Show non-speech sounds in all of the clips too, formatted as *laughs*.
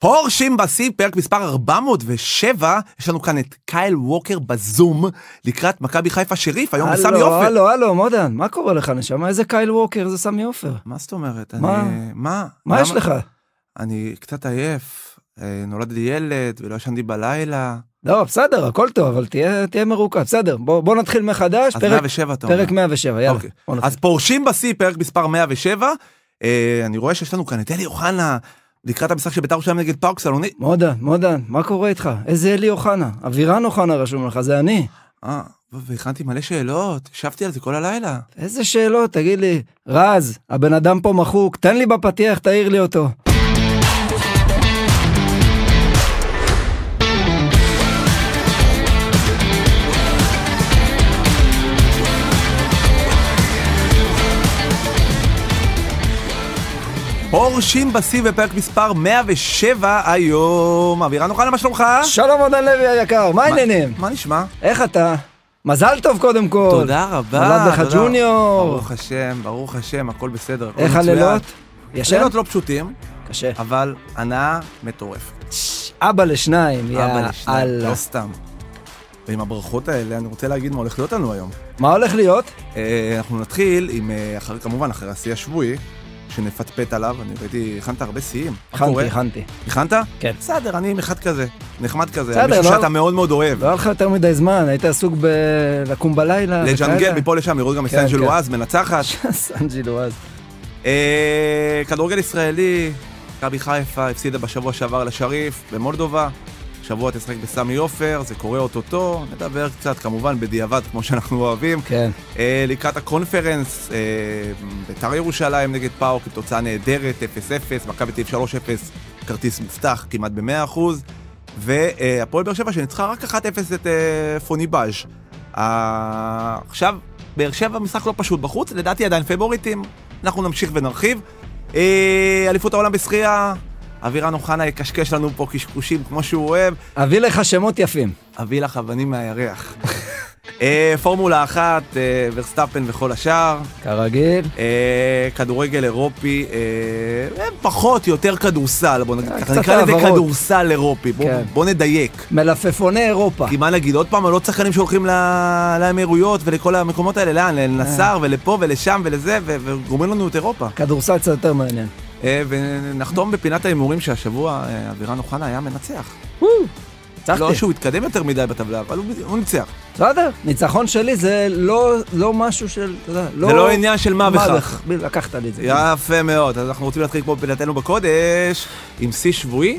פורשים בשיא, פרק מספר 407, יש לנו כאן את קייל ווקר בזום, לקראת מכבי חיפה שריף, היום בסמי עופר. הלו, הלו, הלו, מודן, מה קורה לך נשמה? איזה קייל ווקר, זה סמי עופר. מה זאת אומרת? מה? אני... מה? מה יש לך? אני קצת עייף, אה, נולדתי ילד ולא ישנתי בלילה. לא, בסדר, הכל טוב, אבל תהיה, תהיה מרוכז, בסדר, בוא, בוא נתחיל מחדש. אז פרק, 107 אתה אומר. פרק 107, יאללה. אוקיי. אז פורשים בשיא, פרק מספר 107. אה, אני רואה שיש לנו כאן את אלי אוחנה, לקראת המשחק של בית"ר ירושלים נגד פארק סלוני. מודן, מודן, מה קורה איתך? איזה אלי אוחנה? אבירן אוחנה רשום לך, זה אני. אה, והכנתי מלא שאלות, ישבתי על זה כל הלילה. איזה שאלות? תגיד לי, רז, הבן אדם פה מחוק, תן לי בפתיח, תעיר לי אותו. הורשים בשיא בפרק מספר 107 היום. אבירה אוחנה, מה שלומך? שלום עודן לוי היקר, מה העניינים? מה נשמע? איך אתה? מזל טוב קודם כל. תודה רבה. נולד לך ג'וניור. ברוך השם, ברוך השם, הכל בסדר. איך הלילות? ישן? לילות לא פשוטים. קשה. אבל הנאה מטורפת. אבא לשניים, יאללה. לא סתם. ועם הברכות האלה, אני רוצה להגיד מה הולך להיות לנו היום. מה הולך להיות? אה, אנחנו נתחיל עם, אה, כמובן, אחרי השיא השבועי, שנפטפט עליו, אני ראיתי, הכנת הרבה שיאים. הכנתי, הכנתי. הכנת? כן. בסדר, אני עם אחד כזה, נחמד כזה, בסדר, מישהו לא... שאתה מאוד מאוד אוהב. לא היה לך יותר מדי זמן, היית עסוק בלקום בלילה. לג'נגל מפה לשם, לראות גם את כן, סנג'ל כן. ואז מנצחת. *laughs* סנג'ל ואז. אה, כדורגל ישראלי, מכבי חיפה הפסידה בשבוע שעבר לשריף במולדובה. שבוע תשחק בסמי עופר, זה קורה אוטוטו, נדבר קצת, כמובן בדיעבד, כמו שאנחנו אוהבים. כן. אה, לקראת הקונפרנס, אה, בית"ר ירושלים נגד פאוק, תוצאה נהדרת, 0-0, מכבי תל 3-0, כרטיס מובטח כמעט ב-100%, והפועל באר שבע שניצחה רק 1-0 את אה, פוניבאז'. אה, עכשיו, באר שבע משחק לא פשוט בחוץ, לדעתי עדיין פבוריטים, אנחנו נמשיך ונרחיב. אה, אליפות העולם בשחייה, אבירן אוחנה יקשקש לנו פה קשקושים כמו שהוא אוהב. אביא לך שמות יפים. אביא לך אבנים מהירח. *laughs* אה, פורמולה אחת, אה, ורסטאפן וכל השאר. כרגיל. אה, כדורגל אירופי, פחות, יותר כדורסל, בוא נגיד ככה. נקרא לזה כדורסל אירופי, כן. בוא נדייק. מלפפוני אירופה. כי מה נגיד, עוד פעם, לא צחקנים שהולכים לאמירויות ולכל המקומות האלה, לאן? לנסר ולפה ולשם ולזה, וגורמים לנו את אירופה. כדורסל קצת יותר מעניין. אה, ונחתום בפינת ההימורים שהשבוע אה, אבירן אוחנה היה מנצח. לא שהוא התקדם יותר מדי בטבלה, אבל הוא ניצח. בסדר, ניצחון שלי זה לא, לא משהו של, אתה יודע, לא... זה לא עניין של מה וכך. לקחת לי את זה. יפה מאוד, אז אנחנו רוצים להתחיל כמו פינתנו בקודש, עם שיא שבועי,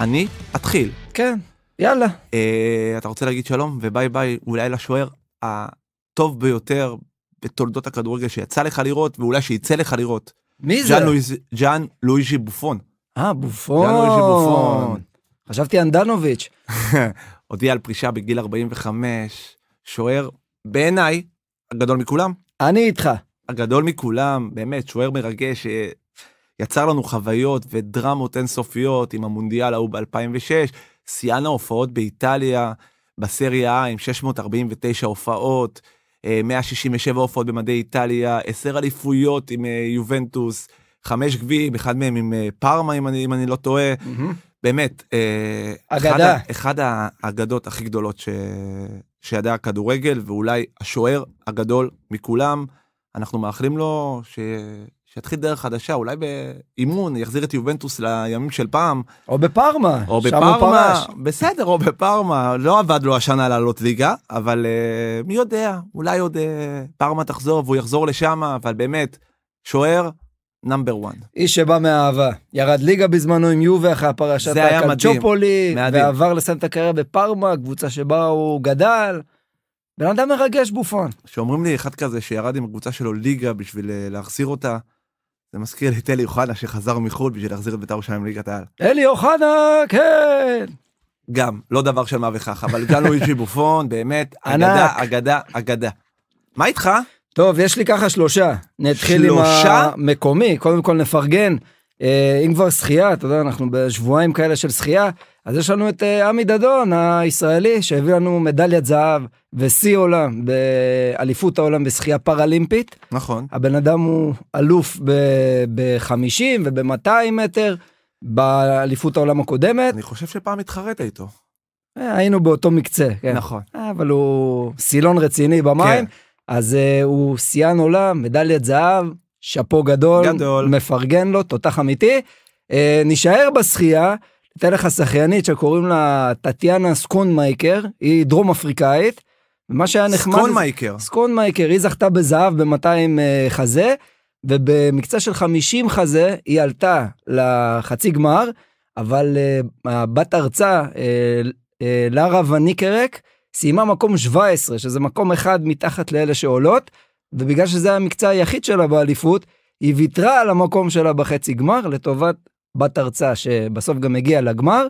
אני אתחיל. כן, יאללה. אה, אתה רוצה להגיד שלום וביי ביי אולי לשוער הטוב ביותר בתולדות הכדורגל שיצא לך לראות, ואולי שיצא לך לראות. מי זה? ג'אן לואיז'י בופון. אה, בופון. ג'אן לואיז'י בופון. חשבתי אנדנוביץ'. הודיע *laughs* על פרישה בגיל 45, שוער, בעיניי, הגדול מכולם. אני איתך. הגדול מכולם, באמת, שוער מרגש, שיצר אה, לנו חוויות ודרמות אינסופיות עם המונדיאל ההוא ב-2006, שיאן ההופעות באיטליה, בסריה עם 649 הופעות. 167 אה, הופעות במדי איטליה, 10 אליפויות עם אה, יובנטוס, 5 גביעים, אחד מהם עם אה, פארמה, אם אני, אם אני לא טועה. Mm-hmm. באמת, אגדה. אחד, אחד האגדות הכי גדולות ש... שידע הכדורגל, ואולי השוער הגדול מכולם. אנחנו מאחלים לו ש... שיתחיל דרך חדשה, אולי באימון, יחזיר את יובנטוס לימים של פעם. או בפארמה, או בפארמה, בסדר, או בפארמה, לא עבד לו השנה לעלות ליגה, אבל uh, מי יודע, אולי עוד uh, פארמה תחזור והוא יחזור לשם, אבל באמת, שוער נאמבר 1. איש שבא מהאהבה, ירד ליגה בזמנו עם יובה אחרי הפרשת הקלצ'ופולי, ועבר לסיים את הקריירה בפארמה, קבוצה שבה הוא גדל. בן אדם מרגש בופון. שאומרים לי אחד כזה שירד עם הקבוצה שלו ליגה בשביל אה, להחזיר אותה, זה מזכיר לי את אלי אוחנה שחזר מחו"ל בשביל להחזיר את בית"ר ירושלים לליגת העל. אלי אוחנה, כן! גם, לא דבר של מה וכך, אבל גם לואיג'י בופון, באמת, אגדה, אגדה, אגדה. מה איתך? טוב, יש לי ככה שלושה. נתחיל שלושה? עם המקומי, קודם כל נפרגן. אה, אם כבר שחייה, אתה יודע, אנחנו בשבועיים כאלה של שחייה, אז יש לנו את אה, עמי דדון הישראלי שהביא לנו מדליית זהב ושיא עולם באליפות העולם בשחייה פראלימפית. נכון. הבן אדם הוא אלוף ב-50 וב-200 מטר באליפות העולם הקודמת. אני חושב שפעם התחרית איתו. אה, היינו באותו מקצה, כן. נכון. אה, אבל הוא סילון רציני במים, כן. אז הוא שיאן עולם, מדליית זהב, שאפו גדול, גדול, מפרגן לו, תותח אמיתי. נשאר בשחייה. אתן לך שחיינית שקוראים לה טטיאנה סקונמייקר, היא דרום אפריקאית. מה שהיה נחמד... סקונמייקר. סקונמייקר, היא זכתה בזהב ב-200 אה, חזה, ובמקצה של 50 חזה היא עלתה לחצי גמר, אבל אה, הבת ארצה, אה, לארה וניקרק, סיימה מקום 17, שזה מקום אחד מתחת לאלה שעולות, ובגלל שזה המקצה היחיד שלה באליפות, היא ויתרה על המקום שלה בחצי גמר לטובת בת ארצה שבסוף גם הגיעה לגמר,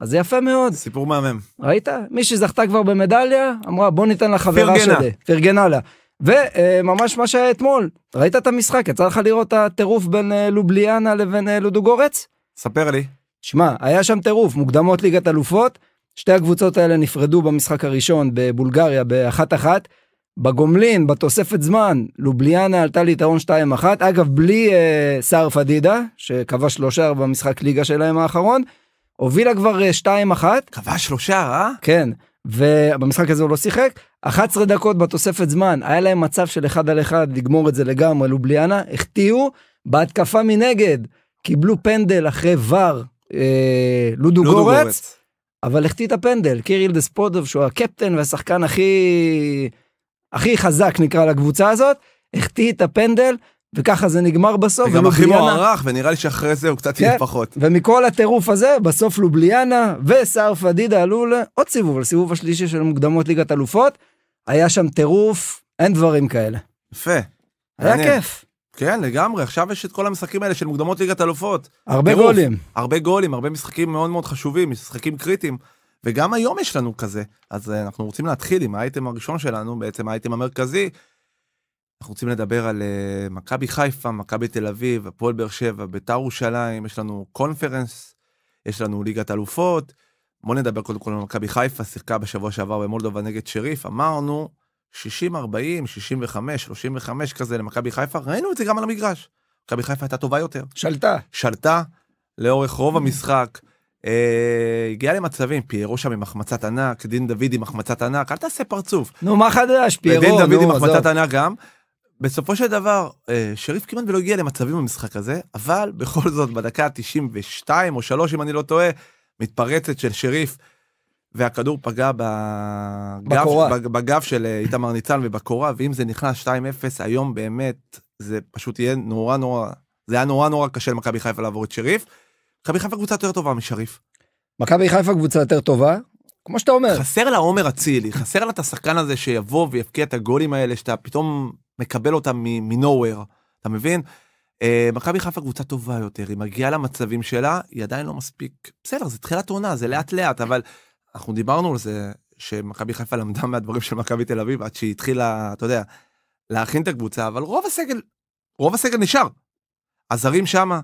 אז זה יפה מאוד. סיפור מהמם. ראית? מי שזכתה כבר במדליה, אמרה בוא ניתן לחברה שלי. פרגנה. פרגנה לה. וממש מה שהיה אתמול, ראית את המשחק? יצא לך לראות את הטירוף בין אה, לובליאנה לבין אה, לודוגורץ? ספר לי. שמע, היה שם טירוף, מוקדמות ליגת אלופות, שתי הקבוצות האלה נפרדו במשחק הראשון בבולגריה באחת אחת. בגומלין, בתוספת זמן, לובליאנה עלתה ליתרון 2-1, אגב, בלי אה, סער פדידה, שכבש שלושה במשחק ליגה שלהם האחרון, הובילה כבר 2-1. אה, כבש שלושה, אה? כן, ובמשחק הזה הוא לא שיחק. 11 דקות בתוספת זמן, היה להם מצב של 1 על 1 לגמור את זה לגמרי, לובליאנה, החטיאו, בהתקפה מנגד, קיבלו פנדל אחרי ור, אה, לודו, לודו גורץ, גורץ, אבל החטיא את הפנדל, קיריל דספודוב, שהוא הקפטן והשחקן הכי... הכי חזק נקרא לקבוצה הזאת, החטיא את הפנדל, וככה זה נגמר בסוף. וגם הכי מוערך, ונראה לי שאחרי זה הוא קצת כן, יהיה פחות. ומכל הטירוף הזה, בסוף לובליאנה וסער פדידה עלו לעוד סיבוב, לסיבוב השלישי של מוקדמות ליגת אלופות. היה שם טירוף, אין דברים כאלה. יפה. היה כיף. כן, לגמרי, עכשיו יש את כל המשחקים האלה של מוקדמות ליגת אלופות. הרבה גולים. הרבה גולים, הרבה משחקים מאוד מאוד חשובים, משחקים קריטיים. וגם היום יש לנו כזה. אז אה, אנחנו רוצים להתחיל עם האייטם הראשון שלנו, בעצם האייטם המרכזי. אנחנו רוצים לדבר על uh, מכבי חיפה, מכבי תל אביב, הפועל באר שבע, ביתר ירושלים, יש לנו קונפרנס, יש לנו ליגת אלופות. בואו נדבר קודם כל על מכבי חיפה, שיחקה בשבוע שעבר במולדובה נגד שריף, אמרנו 60, 40, 65, 35 כזה למכבי חיפה, ראינו את זה גם על המגרש. מכבי חיפה הייתה טובה יותר. שלטה. שלטה לאורך רוב mm. המשחק. אה, הגיע למצבים, פיירו שם עם החמצת ענק, דין דוד עם החמצת ענק, אל תעשה פרצוף. נו, מה חדש, פיירו, נו, עזוב. דין דוד עם החמצת ענק גם. בסופו של דבר, אה, שריף כמעט ולא הגיע למצבים במשחק הזה, אבל בכל זאת, בדקה 92 או 3, אם אני לא טועה, מתפרצת של שריף, והכדור פגע בגב, בגב של אה, איתמר ניצן ובקורה, ואם זה נכנס 2-0, היום באמת, זה פשוט יהיה נורא נורא, זה היה נורא נורא קשה למכבי חיפה לעבור את שריף. מכבי חיפה קבוצה יותר טובה משריף. מכבי חיפה קבוצה יותר טובה, כמו שאתה אומר. חסר לה עומר אצילי, חסר לה את השחקן הזה שיבוא ויבקיע את הגולים האלה שאתה פתאום מקבל אותם מנוהוור, אתה מבין? אה, מכבי חיפה קבוצה טובה יותר, היא מגיעה למצבים שלה, היא עדיין לא מספיק. בסדר, זה תחילת עונה, זה לאט לאט, אבל אנחנו דיברנו על זה שמכבי חיפה למדה מהדברים של מכבי תל אביב עד שהיא התחילה, אתה יודע, להכין את הקבוצה, אבל רוב הסגל, רוב הסגל נשאר. הזרים שמה,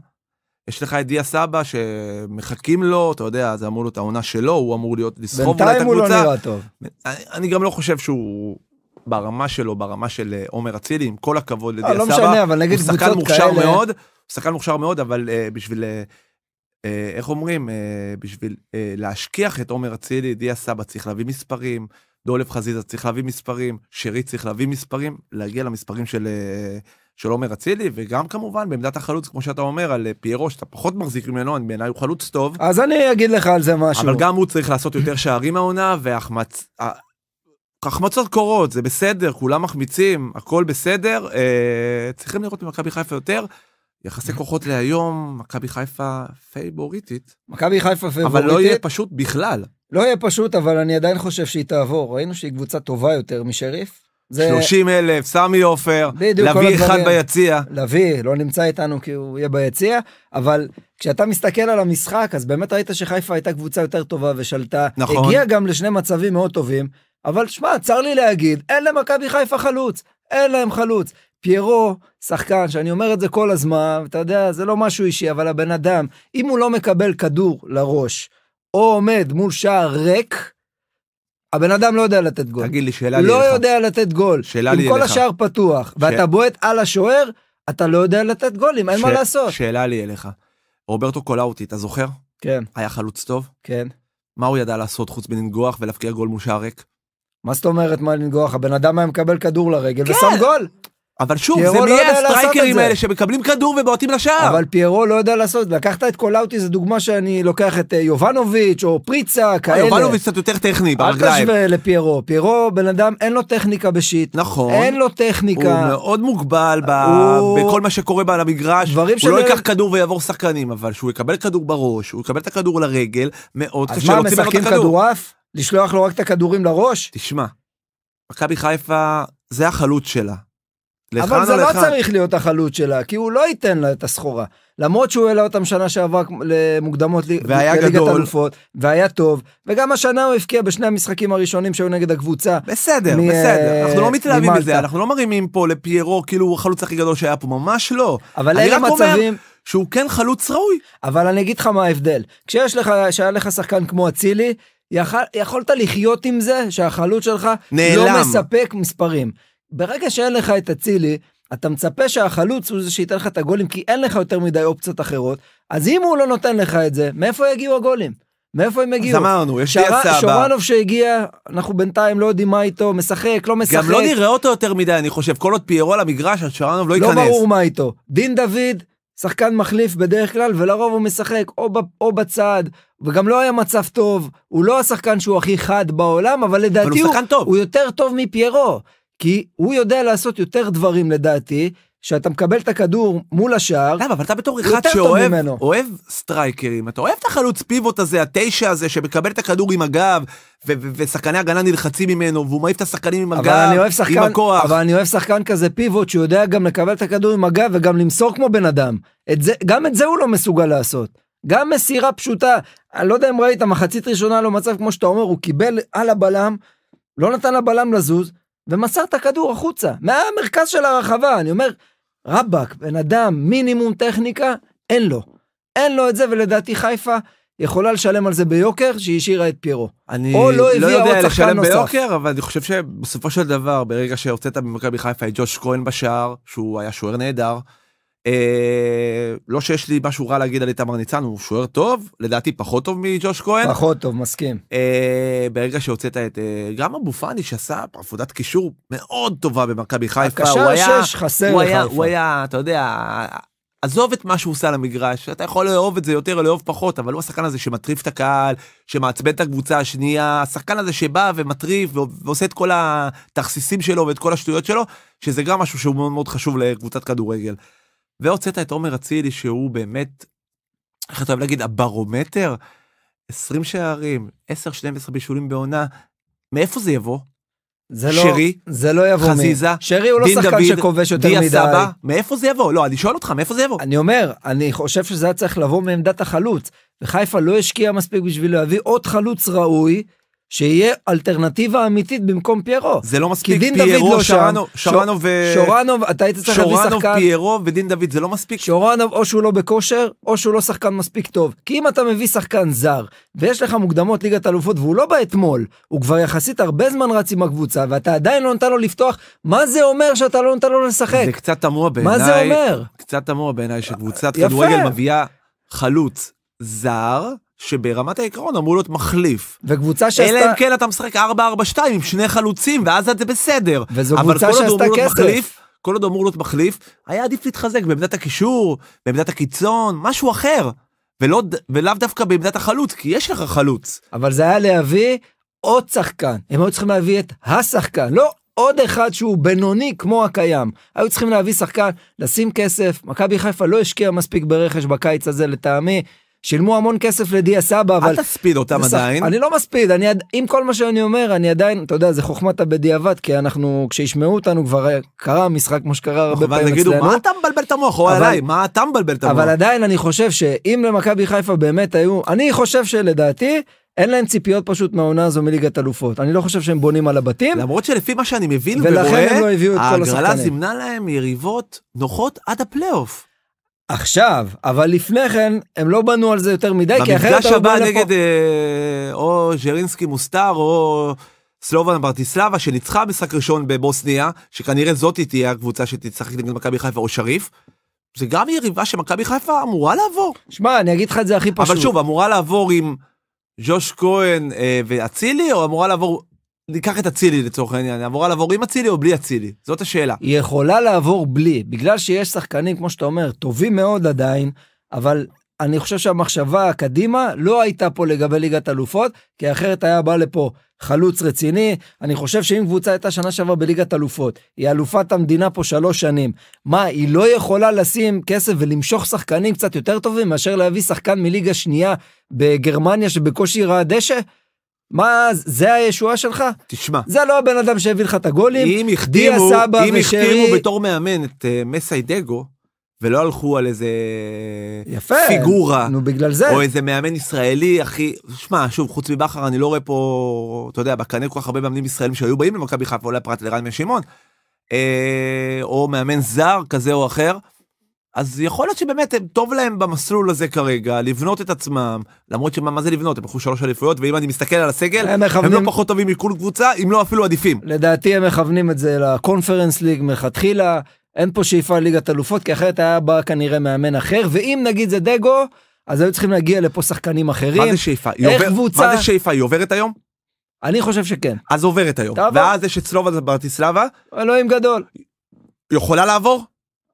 יש לך את דיה סבא שמחכים לו, אתה יודע, זה אמור להיות העונה שלו, הוא אמור להיות לסחוב אולי את הקבוצה. בינתיים הוא לא נראה טוב. אני, אני גם לא חושב שהוא ברמה שלו, ברמה של אה, עומר אצילי, עם כל הכבוד לא, לדיה לא סבא. לא משנה, אבל נגיד קבוצות כאלה... הוא שחקן מוכשר מאוד, הוא שחקן מוכשר מאוד, אבל uh, בשביל... Uh, איך אומרים? Uh, בשביל uh, להשכיח את עומר אצילי, דיה סבא צריך להביא מספרים, דולף חזיזה צריך להביא מספרים, שרי צריך להביא מספרים, להגיע למספרים של... Uh, של עומר אצילי, וגם כמובן בעמדת החלוץ, כמו שאתה אומר, על אה, פיירו, שאתה פחות מחזיק ממנו, בעיניי הוא חלוץ טוב. אז אני אגיד לך על זה משהו. אבל גם הוא צריך לעשות יותר שערים מהעונה, והחמצות והחמצ... קורות, זה בסדר, כולם מחמיצים, הכל בסדר. אה, צריכים לראות במכבי חיפה יותר. יחסי כוחות להיום, מכבי חיפה פייבוריטית. מכבי חיפה פייבוריטית. אבל לא יהיה פשוט בכלל. לא יהיה פשוט, אבל אני עדיין חושב שהיא תעבור. ראינו שהיא קבוצה טובה יותר משריף. זה... 30 אלף, סמי עופר, לביא אחד ביציע. לביא, לא נמצא איתנו כי הוא יהיה ביציע, אבל כשאתה מסתכל על המשחק, אז באמת ראית שחיפה הייתה קבוצה יותר טובה ושלטה. נכון. הגיעה גם לשני מצבים מאוד טובים, אבל שמע, צר לי להגיד, אין למכבי חיפה חלוץ, אין להם חלוץ. פיירו, שחקן, שאני אומר את זה כל הזמן, אתה יודע, זה לא משהו אישי, אבל הבן אדם, אם הוא לא מקבל כדור לראש, או עומד מול שער ריק, הבן אדם לא יודע לתת גול. תגיד לי, שאלה לא לי לא לך. לא יודע לתת גול. שאלה לי לך. אם כל השאר פתוח, ש... ואתה בועט על השוער, אתה לא יודע לתת גולים, אין ש... מה לעשות. שאלה לי אליך. רוברטו קולאוטי, אתה זוכר? כן. היה חלוץ טוב? כן. מה הוא ידע לעשות חוץ מלנגוח ולהפקיע גול מול שער ריק? מה זאת אומרת מה לנגוח? הבן אדם היה מקבל כדור לרגל כן. ושם גול. אבל שוב, זה לא מי הסטרייקרים האלה שמקבלים כדור ובועטים לשער. אבל פיירו לא יודע לעשות, את זה. לקחת את קולאוטי זו דוגמה שאני לוקח את אה, יובנוביץ' או פריצה, אה, כאלה. יובנוביץ' קצת יותר טכני, ברגליים. אל תשווה לפיירו, פיירו בן אדם אין לו טכניקה בשיט. נכון. אין לו טכניקה. הוא מאוד מוגבל ב... הוא... בכל מה שקורה בעל המגרש. הוא שבל... לא ייקח כדור ויעבור שחקנים, אבל שהוא יקבל כדור בראש, הוא יקבל את הכדור לרגל, מאוד קשה להוציא ממנו את הכדור. אז מה, משחקים כדורעף? לשלוח לו רק את מכבי חיפה, זה החלוץ שלה. אבל זה לא אחד. צריך להיות החלוץ שלה, כי הוא לא ייתן לה את הסחורה. למרות שהוא העלה אותם שנה שעברה למוקדמות לליגת אלופות, והיה טוב, וגם השנה הוא הבקיע בשני המשחקים הראשונים שהיו נגד הקבוצה. בסדר, מ- בסדר, אה, אנחנו לא מתלהבים מזה, אנחנו לא מרימים פה לפיירו כאילו הוא החלוץ הכי גדול שהיה פה, ממש לא. אבל אלה מצבים... שהוא כן חלוץ ראוי. אבל אני אגיד לך מה ההבדל. כשיש לך, כשהיה לך שחקן כמו אצילי, יכול, יכולת לחיות עם זה שהחלוץ שלך לא נעלם. לא מספק מספרים. ברגע שאין לך את אצילי, אתה מצפה שהחלוץ הוא זה שייתן לך את הגולים, כי אין לך יותר מדי אופציות אחרות, אז אם הוא לא נותן לך את זה, מאיפה יגיעו הגולים? מאיפה הם הגיעו? אז אמרנו, יש לי הצעה הבאה. שורנוב שהגיע, אנחנו בינתיים לא יודעים מה איתו, משחק, לא משחק. גם לא נראה אותו יותר מדי, אני חושב, כל עוד פיירו על המגרש, אז שורנוב לא ייכנס. לא ברור מה איתו. דין דוד, שחקן מחליף בדרך כלל, ולרוב הוא משחק או, ב, או בצד, וגם לא היה מצב טוב, הוא לא השחקן שהוא הכי חד בעולם, אבל לדעתי אבל הוא, הוא, הוא יותר טוב מפיירו. כי הוא יודע לעשות יותר דברים לדעתי, שאתה מקבל את הכדור מול השער. למה? אבל אתה בתור אחד שאוהב אוהב סטרייקרים, אתה אוהב את החלוץ פיבוט הזה, התשע הזה, שמקבל את הכדור עם הגב, ושחקני הגנה נלחצים ממנו, והוא מעיף את השחקנים עם הגב, שחקן, עם הכוח. אבל אני אוהב שחקן כזה פיבוט, שיודע גם לקבל את הכדור עם הגב וגם למסור כמו בן אדם. את זה, גם את זה הוא לא מסוגל לעשות. גם מסירה פשוטה, אני לא יודע אם ראית, מחצית ראשונה לו לא מצב כמו שאתה אומר, הוא קיבל על הבלם, לא נתן לבלם לזוז, ומסר את הכדור החוצה, מהמרכז של הרחבה. אני אומר, רבאק, בן אדם, מינימום טכניקה, אין לו. אין לו את זה, ולדעתי חיפה יכולה לשלם על זה ביוקר, שהיא השאירה את פירו. אני או לא, לא יודע לשלם נוסף. ביוקר, אבל אני חושב שבסופו של דבר, ברגע שהוצאת במכבי חיפה את ג'וש כהן בשער, שהוא היה שוער נהדר, אה, לא שיש לי משהו רע להגיד על איתמר ניצן, הוא שוער טוב, לדעתי פחות טוב מג'וש כהן. פחות טוב, מסכים. אה, ברגע שהוצאת את... אה, גם אבו פאני שעשה עבודת קישור מאוד טובה במכבי חיפה. הקשר שש חסר לחיפה. הוא, הוא היה, אתה יודע... עזוב את מה שהוא עושה על המגרש, אתה יכול לאהוב את זה יותר או לאהוב פחות, אבל הוא השחקן הזה שמטריף את הקהל, שמעצבן את הקבוצה השנייה, השחקן הזה שבא ומטריף ועושה את כל התכסיסים שלו ואת כל השטויות שלו, שזה גם משהו שהוא מאוד מאוד חשוב לקבוצת כדורגל. והוצאת את עומר אצילי שהוא באמת, איך אתה אוהב להגיד, הברומטר? 20 שערים, 10-12 בישולים בעונה, מאיפה זה יבוא? זה לא, שרי, זה לא יבוא חזיזה, מ... שרי הוא לא שחקן דוד, שכובש יותר מדי. דיה סבא, מאיפה זה יבוא? לא, אני שואל אותך, מאיפה זה יבוא? אני אומר, אני חושב שזה היה צריך לבוא מעמדת החלוץ, וחיפה לא השקיעה מספיק בשביל להביא עוד חלוץ ראוי, שיהיה אלטרנטיבה אמיתית במקום פיירו. זה לא מספיק פיירו, לא שרנו, שרנו ו... שורנו, אתה היית צריך להביא שחקן... שורנו, פיירו ודין דוד, זה לא מספיק. שורנו, או שהוא לא בכושר, או שהוא לא שחקן מספיק טוב. כי אם אתה מביא שחקן זר, ויש לך מוקדמות ליגת אלופות, והוא לא בא אתמול, הוא כבר יחסית הרבה זמן רץ עם הקבוצה, ואתה עדיין לא נתן לו לפתוח, מה זה אומר שאתה לא נתן לו לשחק? זה קצת תמוה בעיניי. מה זה אומר? קצת תמוה בעיניי שקבוצת כדורגל מביאה חלוץ זר, שברמת העקרון אמור להיות מחליף. וקבוצה שעשתה... אלא אם כן אתה משחק 4-4-2 עם שני חלוצים, ואז זה בסדר. וזו קבוצה שעשתה כסף. מחליף, כל עוד אמור להיות מחליף, היה עדיף להתחזק בעמדת הקישור, בעמדת הקיצון, משהו אחר. ולא, ולאו דווקא בעמדת החלוץ, כי יש לך חלוץ. אבל זה היה להביא עוד שחקן. הם היו צריכים להביא את השחקן, לא עוד אחד שהוא בינוני כמו הקיים. היו צריכים להביא שחקן, לשים כסף, מכבי חיפה לא השקיעה מספיק ברכש בקיץ הזה לטעמי. שילמו המון כסף לדיה סבא, אבל... אל תספיד אותם בסך, עדיין. אני לא מספיד, אני, עם כל מה שאני אומר, אני עדיין, אתה יודע, זה חוכמת הבדיעבד, כי אנחנו, כשישמעו אותנו כבר קרה משחק כמו שקרה הרבה פעמים אצלנו. תגידו, מה אתה מבלבל את המוח? או עליי, מה אתה מבלבל את המוח? אבל עדיין אני חושב שאם למכבי חיפה באמת היו, אני חושב שלדעתי, אין להם ציפיות פשוט מהעונה הזו מליגת אלופות. אני לא חושב שהם בונים על הבתים. למרות שלפי מה שאני מבין ורואה, ולכן לא ההגרלה זימנה להם יריבות נוחות עד הפלייאוף. עכשיו, אבל לפני כן, הם לא בנו על זה יותר מדי, כי אחרת במפגש הבא נגד אה, או ז'רינסקי מוסטר, או סלובן ברטיסלבה, שניצחה משחק ראשון בבוסניה, שכנראה זאת תהיה הקבוצה שתצחק נגד מכבי חיפה או שריף. זה גם יריבה שמכבי חיפה אמורה לעבור. שמע, אני אגיד לך את זה הכי פשוט. אבל שוב, אמורה לעבור עם ג'וש כהן אה, ואצילי, או אמורה לעבור ניקח את אצילי לצורך העניין, אמורה לעבור עם אצילי או בלי אצילי? זאת השאלה. היא יכולה לעבור בלי, בגלל שיש שחקנים, כמו שאתה אומר, טובים מאוד עדיין, אבל אני חושב שהמחשבה קדימה לא הייתה פה לגבי ליגת אלופות, כי אחרת היה בא לפה חלוץ רציני. אני חושב שאם קבוצה הייתה שנה שעברה בליגת אלופות, היא אלופת המדינה פה שלוש שנים, מה, היא לא יכולה לשים כסף ולמשוך שחקנים קצת יותר טובים מאשר להביא שחקן מליגה שנייה בגרמניה שבקושי ראה דשא? מה זה הישועה שלך? תשמע. זה לא הבן אדם שהביא לך את הגולים. אם החתימו, אם החתימו בתור מאמן את uh, אה, מסיידגו, ולא הלכו על איזה יפה, פיגורה, נו בגלל זה, או איזה מאמן ישראלי הכי, שמע שוב חוץ מבכר אני לא רואה פה, אתה יודע, בקנה כל כך הרבה מאמנים ישראלים שהיו באים למכבי חיפה אולי פרט לרן בן שמעון, אה, או מאמן זר כזה או אחר. אז יכול להיות שבאמת הם אה, טוב להם במסלול הזה כרגע לבנות את עצמם למרות שמה מה זה לבנות הם לקחו שלוש אליפויות ואם אני מסתכל על הסגל הם, מכוונים... הם לא פחות טובים מכל קבוצה אם לא אפילו עדיפים. לדעתי הם מכוונים את זה לקונפרנס ליג מלכתחילה אין פה שאיפה ליגת אלופות כי אחרת היה בא כנראה מאמן אחר ואם נגיד זה דגו אז היו צריכים להגיע לפה שחקנים אחרים. מה זה שאיפה? היא עובר... קבוצה... מה זה שאיפה? היא עוברת היום? אני חושב שכן. אז עוברת היום. תעבור. ואז יש את סלובה ברטיסלבה. אלוהים גדול. יכולה לעבור?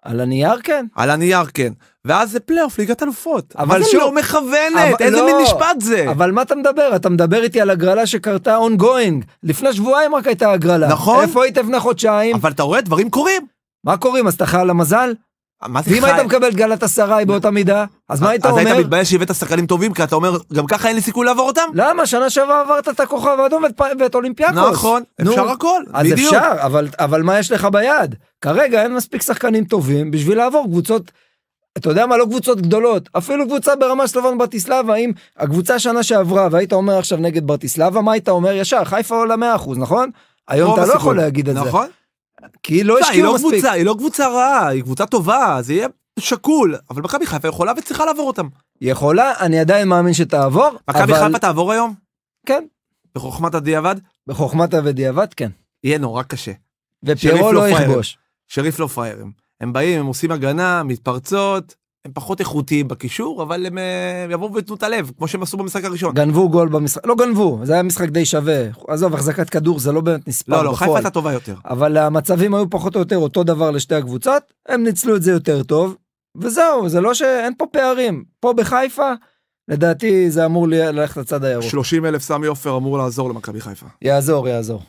על הנייר כן. על הנייר כן. ואז זה פלייאוף ליגת אלופות. אבל שוב... לא מכוונת, אבל, איזה לא, מין משפט זה? אבל מה אתה מדבר? אתה מדבר איתי על הגרלה שקרתה אונגוינג. לפני שבועיים רק הייתה הגרלה. נכון. איפה היית לפני חודשיים? אבל אתה רואה, דברים קורים. מה קורים? אז אתה חי על המזל? ואם היית מקבל את גלת אסריי באותה מידה, אז מה היית אומר? אז היית מתבייש שהבאת שחקנים טובים, כי אתה אומר, גם ככה אין לי סיכוי לעבור אותם? למה? שנה שעברה עברת את הכוכב האדום ואת, אולימפיאקוס. נכון, אפשר הכל, אז אפשר, אבל, מה יש לך ביד? כרגע אין מספיק שחקנים טובים בשביל לעבור קבוצות, אתה יודע מה, לא קבוצות גדולות, אפילו קבוצה ברמה סלובן ברטיסלבה, אם הקבוצה שנה שעברה והיית אומר עכשיו נגד ברטיסלבה, מה היית אומר ישר? חיפה עולה 100%, נכון? היום אתה לא יכול להגיד את זה. נכון. כי לא, לא השקיעו לא מספיק. קבוצה, היא לא קבוצה רעה, היא קבוצה טובה, זה יהיה שקול, אבל מכבי חיפה יכולה וצריכה לעבור אותם. יכולה, אני עדיין מאמין שתעבור. מכבי אבל... חיפה תעבור היום? כן. בחוכמת הדיעבד? בחוכמת הדיעבד כן. יהיה נורא קשה. ופיירו לא, לא יכבוש. שריף לא פריירים. הם באים, הם עושים הגנה, מתפרצות, הם פחות איכותיים בקישור, אבל הם אה, יבואו ויתנו את הלב, כמו שהם עשו במשחק הראשון. גנבו גול במשחק, לא גנבו, זה היה משחק די שווה. עזוב, החזקת כדור זה לא באמת נספר בפועל. לא, לא, חיפה הייתה טובה יותר. אבל המצבים היו פחות או יותר אותו דבר לשתי הקבוצות, הם ניצלו את זה יותר טוב, וזהו, זה לא שאין פה פערים. פה בחיפה, לדעתי זה אמור ללכת לצד הירוק. 30 אלף סמי עופר אמור לעזור למכבי חיפה. יעזור, יעזור.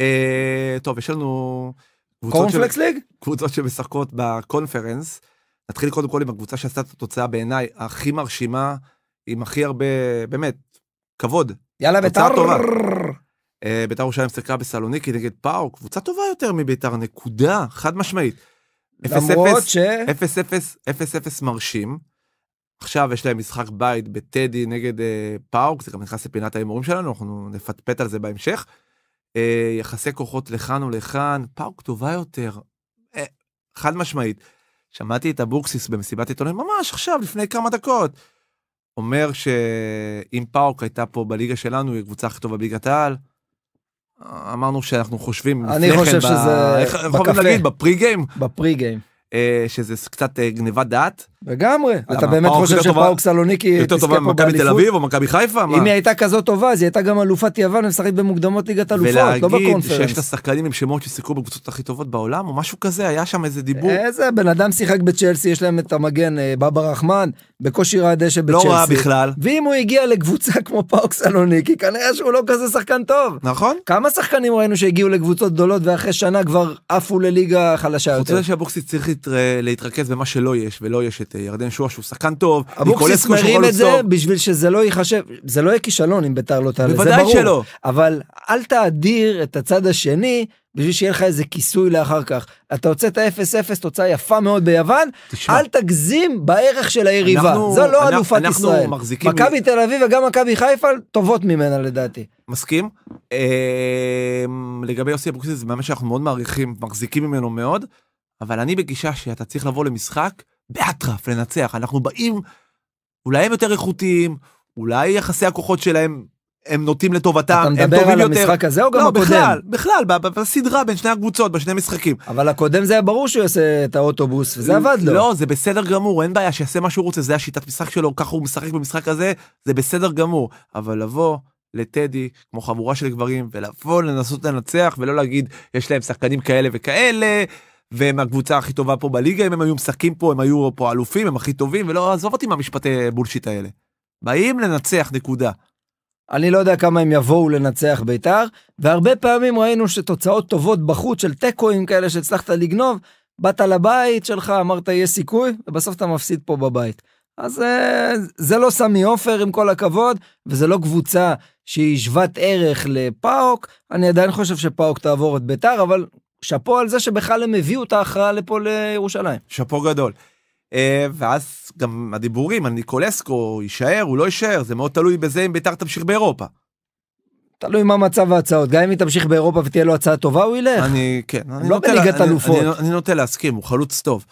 אה, טוב, יש לנו... קורנפלקס ליג? קבוצות שמשחקות בקונפרנס. נתחיל קודם כל עם הקבוצה שעשתה את התוצאה בעיניי הכי מרשימה, עם הכי הרבה, באמת, כבוד. יאללה, בית"ר. אה, בית"ר ירושלים שיחקה בסלוניקי נגד פאו, קבוצה טובה יותר מבית"ר, נקודה, חד משמעית. למרות ש... 0-0, מרשים. עכשיו יש להם משחק בית בטדי נגד אה, פאוק, זה גם נכנס לפינת ההימורים שלנו, אנחנו נפטפט על זה בהמשך. אה, יחסי כוחות לכאן ולכאן, פאוק טובה יותר, אה, חד משמעית. שמעתי את אבוקסיס במסיבת עיתונאים ממש עכשיו, לפני כמה דקות. אומר שאם פאוק הייתה פה בליגה שלנו, היא הקבוצה הכי טובה בליגת העל. אמרנו שאנחנו חושבים אני כן חושב שזה איך בפרי גיים בפרי גיים אה, שזה קצת אה, גניבת דעת לגמרי. אתה באמת חושב שפאוק סלוניקי תזכה פה באליפות? יותר טובה ממכבי תל אביב או מכבי חיפה? אם היא הייתה כזאת טובה, אז היא הייתה גם אלופת יוון ומשחקת במוקדמות ליגת אלופות, לא בקונפרנס. ולהגיד שיש לה שחקנים עם שמות שסיכו בקבוצות הכי טובות בעולם או משהו כזה, היה שם איזה דיבור. איזה בן אדם שיחק בצ'לסי, יש להם את המגן אה, בבא רחמן, בקושי ראה דשא בצ'לסי. לא ראה בכלל. ואם הוא הגיע לקבוצה *laughs* כמו פאוק סלוניקי, כנראה שהוא לא כזה שחקן טוב. נכון. כמה שחקנים ראינו שהגיעו לקבוצות גדולות ואחרי שנה כבר עפו לליגה חלשה יותר. חוץ מזה שאבוקסיס צריך להתרכז במה שלא יש, ולא יש את את אה, ירדן שואה שהוא שחקן טוב. אבוקסיס מרים את זה בשביל שזה לא ייחשב, זה לא יהיה כישלון אם ביתר לא תעלה, זה ברור. בוודאי שלא. אבל אל תאדיר את הצד השני בשביל שיהיה לך איזה כיסוי לאחר כך. אתה הוצאת 0-0, תוצאה יפה מאוד ביוון, תשמע. אל תגזים בערך של היריבה. אנחנו, זו לא אלופת ישראל. מחזיקים... מכבי מ... תל אביב וגם מכבי חיפה טובות ממנה לדעתי. מסכים. אה, לגבי יוסי אבוקסיס, זה באמת שאנחנו מאוד מעריכים, מחזיקים ממנו מאוד, אבל אני בגישה שאתה צריך לבוא למשחק באטרף לנצח, אנחנו באים, אולי הם יותר איכותיים, אולי יחסי הכוחות שלהם הם נוטים לטובתם, הם טובים יותר. אתה מדבר על המשחק הזה או גם לא, הקודם? בכלל, בכלל, בסדרה בין שני הקבוצות, בשני משחקים. אבל הקודם זה היה ברור שהוא יעשה את האוטובוס, וזה לא, עבד לו. לא, זה בסדר גמור, אין בעיה, שיעשה מה שהוא רוצה, זה השיטת משחק שלו, ככה הוא משחק במשחק הזה, זה בסדר גמור. אבל לבוא לטדי, כמו חבורה של גברים, ולבוא לנסות לנצח, ולא להגיד, יש להם שחקנים כאלה וכאלה, והם הקבוצה הכי טובה פה בליגה, אם הם היו משחקים פה, הם היו פה אלופים, הם הכי טובים, ולא, עזוב אותי מהמשפטי אה, בולשיט האלה. באים לנצח, נקודה. אני לא יודע כמה הם יבואו לנצח בית"ר, והרבה פעמים ראינו שתוצאות טובות בחוץ של תיקואים כאלה שהצלחת לגנוב, באת לבית שלך, אמרת יש סיכוי, ובסוף אתה מפסיד פה בבית. אז אה, זה לא סמי עופר עם כל הכבוד, וזה לא קבוצה שהיא שוות ערך לפאוק. אני עדיין חושב שפאוק תעבור את ביתר, אבל שאפו על זה שבכלל הם הביאו את ההכרעה לפה לירושלים. שאפו גדול. אה, ואז גם הדיבורים על ניקולסקו יישאר, הוא לא יישאר, זה מאוד תלוי בזה אם ביתר תמשיך באירופה. תלוי מה מצב ההצעות, גם אם היא תמשיך באירופה ותהיה לו הצעה טובה, הוא ילך. אני, כן. אני לא בליגת אלופות. אני, אני אני נוטה להסכים, הוא חלוץ טוב.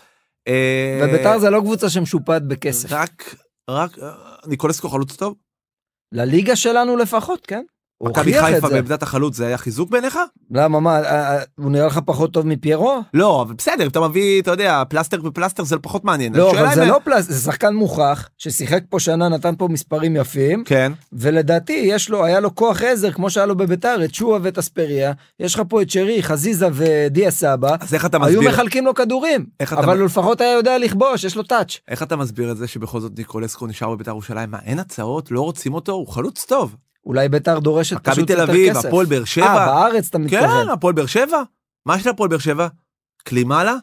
אה, וביתר זה לא קבוצה שמשופעת בכסף. רק, רק, אה, ניקולסקו חלוץ טוב? לליגה שלנו לפחות, כן. מכבי חיפה בעמדת החלוץ זה היה חיזוק בעיניך? למה מה אה, אה, הוא נראה לך פחות טוב מפיירו? לא אבל בסדר אתה מביא אתה יודע פלסטר ופלסטר זה פחות מעניין. לא אבל זה לא פלסטר זה שחקן מוכח ששיחק פה שנה נתן פה מספרים יפים כן ולדעתי יש לו היה לו כוח עזר כמו שהיה לו בביתר את שואה ואת אספריה יש לך פה את שרי חזיזה ודיה סבא אז איך אתה מסביר? היו מחלקים לו כדורים אבל הוא לפחות היה יודע לכבוש יש לו טאץ'. איך אתה מסביר את זה שבכל זאת ניקולסקו נשאר בביתר ירושלים מה אין הצעות לא רוצים אותו הוא חלוץ טוב אולי ביתר דורשת פשוט יותר כסף. מכבי תל אביב, הפועל באר שבע. אה, בארץ אתה כן, מתכוון. כן, הפועל באר שבע. מה יש להפועל באר שבע? כלימה לה?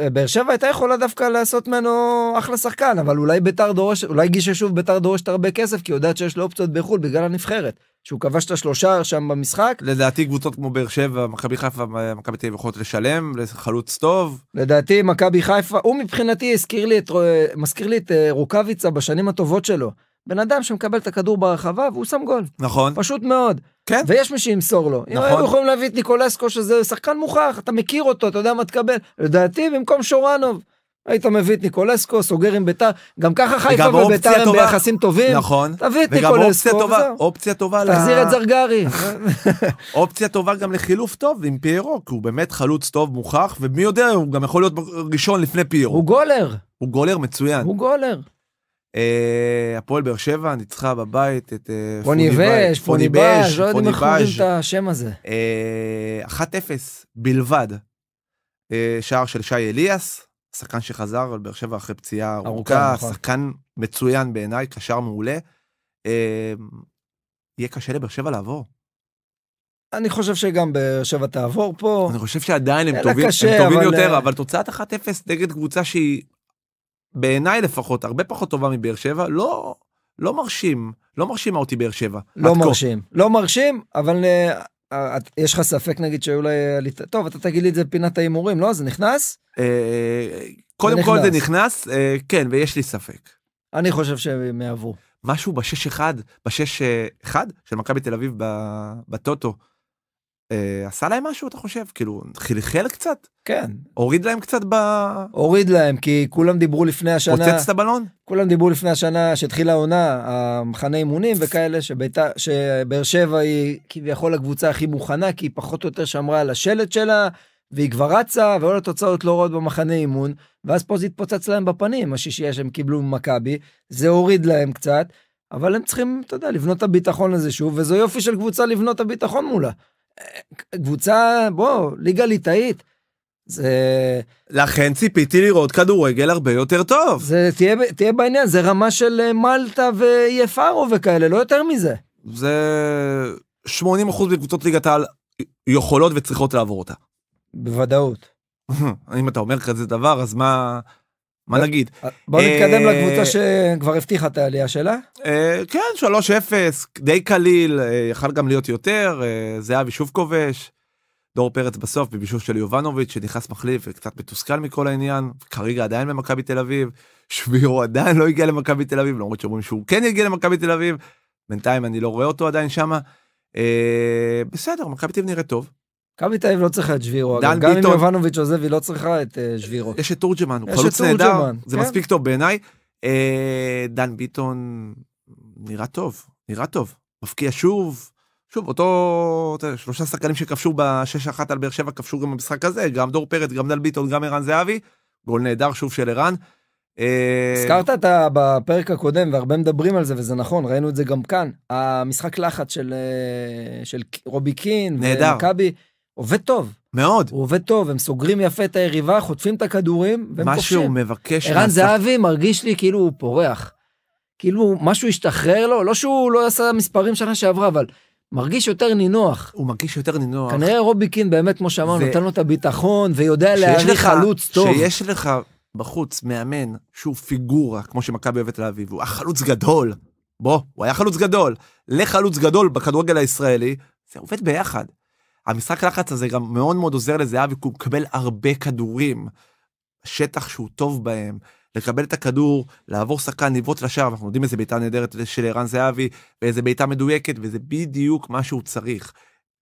אה, באר שבע הייתה יכולה דווקא לעשות ממנו אחלה שחקן, אבל אולי ביתר דורשת, אולי גישה שוב ביתר דורשת הרבה כסף, כי יודעת שיש לו אופציות בחו"ל בגלל הנבחרת. שהוא כבש את השלושה שם במשחק. לדעתי קבוצות כמו באר שבע, מכבי חיפה, מכבי תל אביב יכולות לשלם לחלוץ טוב. לדעתי מכבי חיפה, הוא מבחינתי הזכיר לי את, אה, מזכיר לי את אה, רוקאביצה בשנים הטובות שלו. בן אדם שמקבל את הכדור ברחבה והוא שם גול. נכון. פשוט מאוד. כן. ויש מי שימסור לו. נכון. אם היו יכולים להביא את ניקולסקו שזה שחקן מוכח, אתה מכיר אותו, אתה יודע מה תקבל. לדעתי במקום שורנוב. היית מביא את ניקולסקו, סוגר עם ביתר, גם ככה חיפה וביתר הם ביחסים טובים. נכון. תביא את ניקולסקו. וגם אופציה טובה, אופציה טובה. תחזיר את זרגרי. *laughs* אופציה טובה גם לחילוף טוב עם פיירו, כי הוא באמת חלוץ טוב, מוכח, ומי יודע, הוא גם יכול להיות ראשון לפני פיירו. הוא גולר. הוא גולר מצוין. הוא גולר. אה, הפועל באר שבע ניצחה בבית את אה, פוני בייש, פוני בייש, לא יודעים איך קוראים את השם הזה. 1-0 אה, בלבד, שער של שי אליאס, שחקן שחזר על באר שבע אחרי פציעה ארוכה, נכון. שחקן מצוין בעיניי, קשר מעולה. יהיה קשה לבאר שבע לעבור. אני חושב שגם באר שבע תעבור פה. אני חושב שעדיין הם טובים, קשה, הם טובים אבל... יותר, אבל תוצאת 1-0 נגד קבוצה שהיא בעיניי לפחות, הרבה פחות טובה מבאר שבע, לא, לא מרשים, לא מרשימה אותי באר שבע. לא מרשים, כה. לא מרשים, אבל uh, uh, יש לך ספק נגיד שאולי, אה, טוב, אתה תגיד לי את זה פינת ההימורים, לא? זה נכנס? Uh, קודם כל זה נכנס, uh, כן, ויש לי ספק. אני חושב שהם יעברו. משהו בשש אחד, בשש אחד של מכבי תל אביב בטוטו. אה, עשה להם משהו אתה חושב כאילו חלחל קצת כן הוריד להם קצת ב... הוריד להם כי כולם דיברו לפני השנה פוצץ את הבלון כולם דיברו לפני השנה שהתחילה העונה המחנה אימונים וכאלה שביתה שבאר שבע היא כביכול הקבוצה הכי מוכנה כי היא פחות או יותר שמרה על השלט שלה והיא כבר רצה ועוד התוצאות לא רואות במחנה אימון ואז פה זה התפוצץ להם בפנים השישייה שהם קיבלו ממכבי זה הוריד להם קצת אבל הם צריכים אתה יודע לבנות את הביטחון הזה שוב וזה יופי של קבוצה לבנות את הביטחון מולה. קבוצה, בוא, ליגה ליטאית. זה... לכן ציפיתי לראות כדורגל הרבה יותר טוב. זה תהיה, תהיה בעניין, זה רמה של אה, מלטה ויפארו וכאלה, לא יותר מזה. זה 80% מקבוצות ליגת העל יכולות וצריכות לעבור אותה. בוודאות. אם אתה אומר כזה דבר, אז מה... מה אה, נגיד? אה, בוא נתקדם אה, לקבוצה שכבר הבטיחה את העלייה שלה. כן, 3-0, די קליל, יכל גם להיות יותר, זהבי שוב כובש. דור פרץ בסוף בבישוב של יובנוביץ' שנכנס מחליף וקצת מתוסכל מכל העניין, כרגע עדיין במכבי תל אביב, שבירו עדיין לא הגיע למכבי תל אביב, למרות שאומרים שהוא כן יגיע למכבי תל אביב, בינתיים אני לא רואה אותו עדיין שם. בסדר, מכבי תל אביב נראה טוב, מכבי תל אביב לא צריכה את שבירו, דן גם ביטון. אם יובנוביץ' עוזב היא לא צריכה את uh, שבירו. יש את תורג'מן, הוא חלוץ נהדר, זה כן. מספיק טוב בעיניי. אה, דן ביטון נראה טוב, נראה טוב, מפקיע שוב, שוב אותו שלושה שחקנים שכבשו בשש אחת על באר שבע כבשו גם במשחק הזה, גם דור פרץ, גם דן ביטון, גם ערן זהבי, גול נהדר שוב של ערן. אה, הזכרת את ה... בפרק הקודם והרבה מדברים על זה וזה נכון ראינו את זה גם כאן המשחק לחץ של אה, של רובי קין נהדר ומכבי עובד טוב. מאוד. הוא עובד טוב, הם סוגרים יפה את היריבה, חוטפים את הכדורים, והם כובשים. משהו קופשים. מבקש... ערן זהבי מרגיש לי כאילו הוא פורח. כאילו משהו השתחרר לו, לא שהוא לא עשה מספרים שנה שעברה, אבל מרגיש יותר נינוח. הוא מרגיש יותר נינוח. כנראה רובי קין באמת, כמו שאמרנו, ו... נותן לו את הביטחון, ויודע להעריך חלוץ טוב. שיש לך בחוץ מאמן שהוא פיגורה, כמו שמכבי אוהבת להביא, והוא החלוץ גדול. בוא, הוא היה חלוץ גדול. לחלוץ גדול בכדורגל הישראלי, זה עובד ביחד. המשחק לחץ הזה גם מאוד מאוד עוזר לזהבי, כי הוא מקבל הרבה כדורים, שטח שהוא טוב בהם, לקבל את הכדור, לעבור שחקן, לבעוט לשער, אנחנו יודעים איזה בעיטה נהדרת של ערן זהבי, ואיזה בעיטה מדויקת, וזה בדיוק מה שהוא צריך.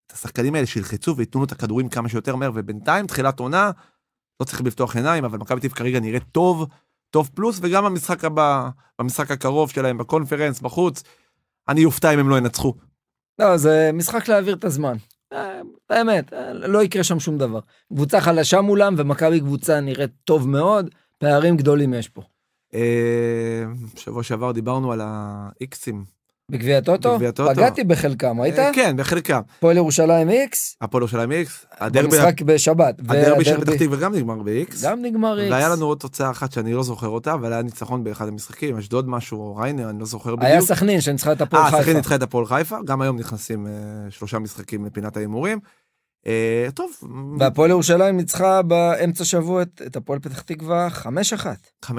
את השחקנים האלה שילחצו וייתנו לו את הכדורים כמה שיותר מהר, ובינתיים תחילת עונה, לא צריך לפתוח עיניים, אבל מכבי תל כרגע נראית טוב, טוב פלוס, וגם המשחק הבא, במשחק הקרוב שלהם, בקונפרנס, בחוץ, אני אופתע אם הם לא ינצחו. לא, זה משחק להעביר את הזמן. האמת, לא יקרה שם שום דבר. קבוצה חלשה מולם, ומכבי קבוצה נראית טוב מאוד, פערים גדולים יש פה. אה, שבוע שעבר דיברנו על האיקסים בגביע הטוטו? בגביע הטוטו. פגעתי בחלקם, ראית? אה, כן, בחלקם. הפועל ירושלים איקס? הפועל ירושלים איקס. במשחק בשבת. הדרבי של פתח תקווה גם נגמר באיקס. גם נגמר איקס. והיה לנו עוד תוצאה אחת שאני לא זוכר אותה, אבל היה ניצחון באחד המשחקים, אשדוד משהו, ריינר, אני לא זוכר בדיוק. היה סכנין שניצחה את הפועל חיפה. אה, סכנין ניצחה את הפועל חיפה, גם היום נכנסים אה, שלושה משחקים לפינת ההימורים. אה, טוב. והפועל ירושלים ניצחה באמצע שבוע את הפועל פתח תקווה 5-1. 5-1.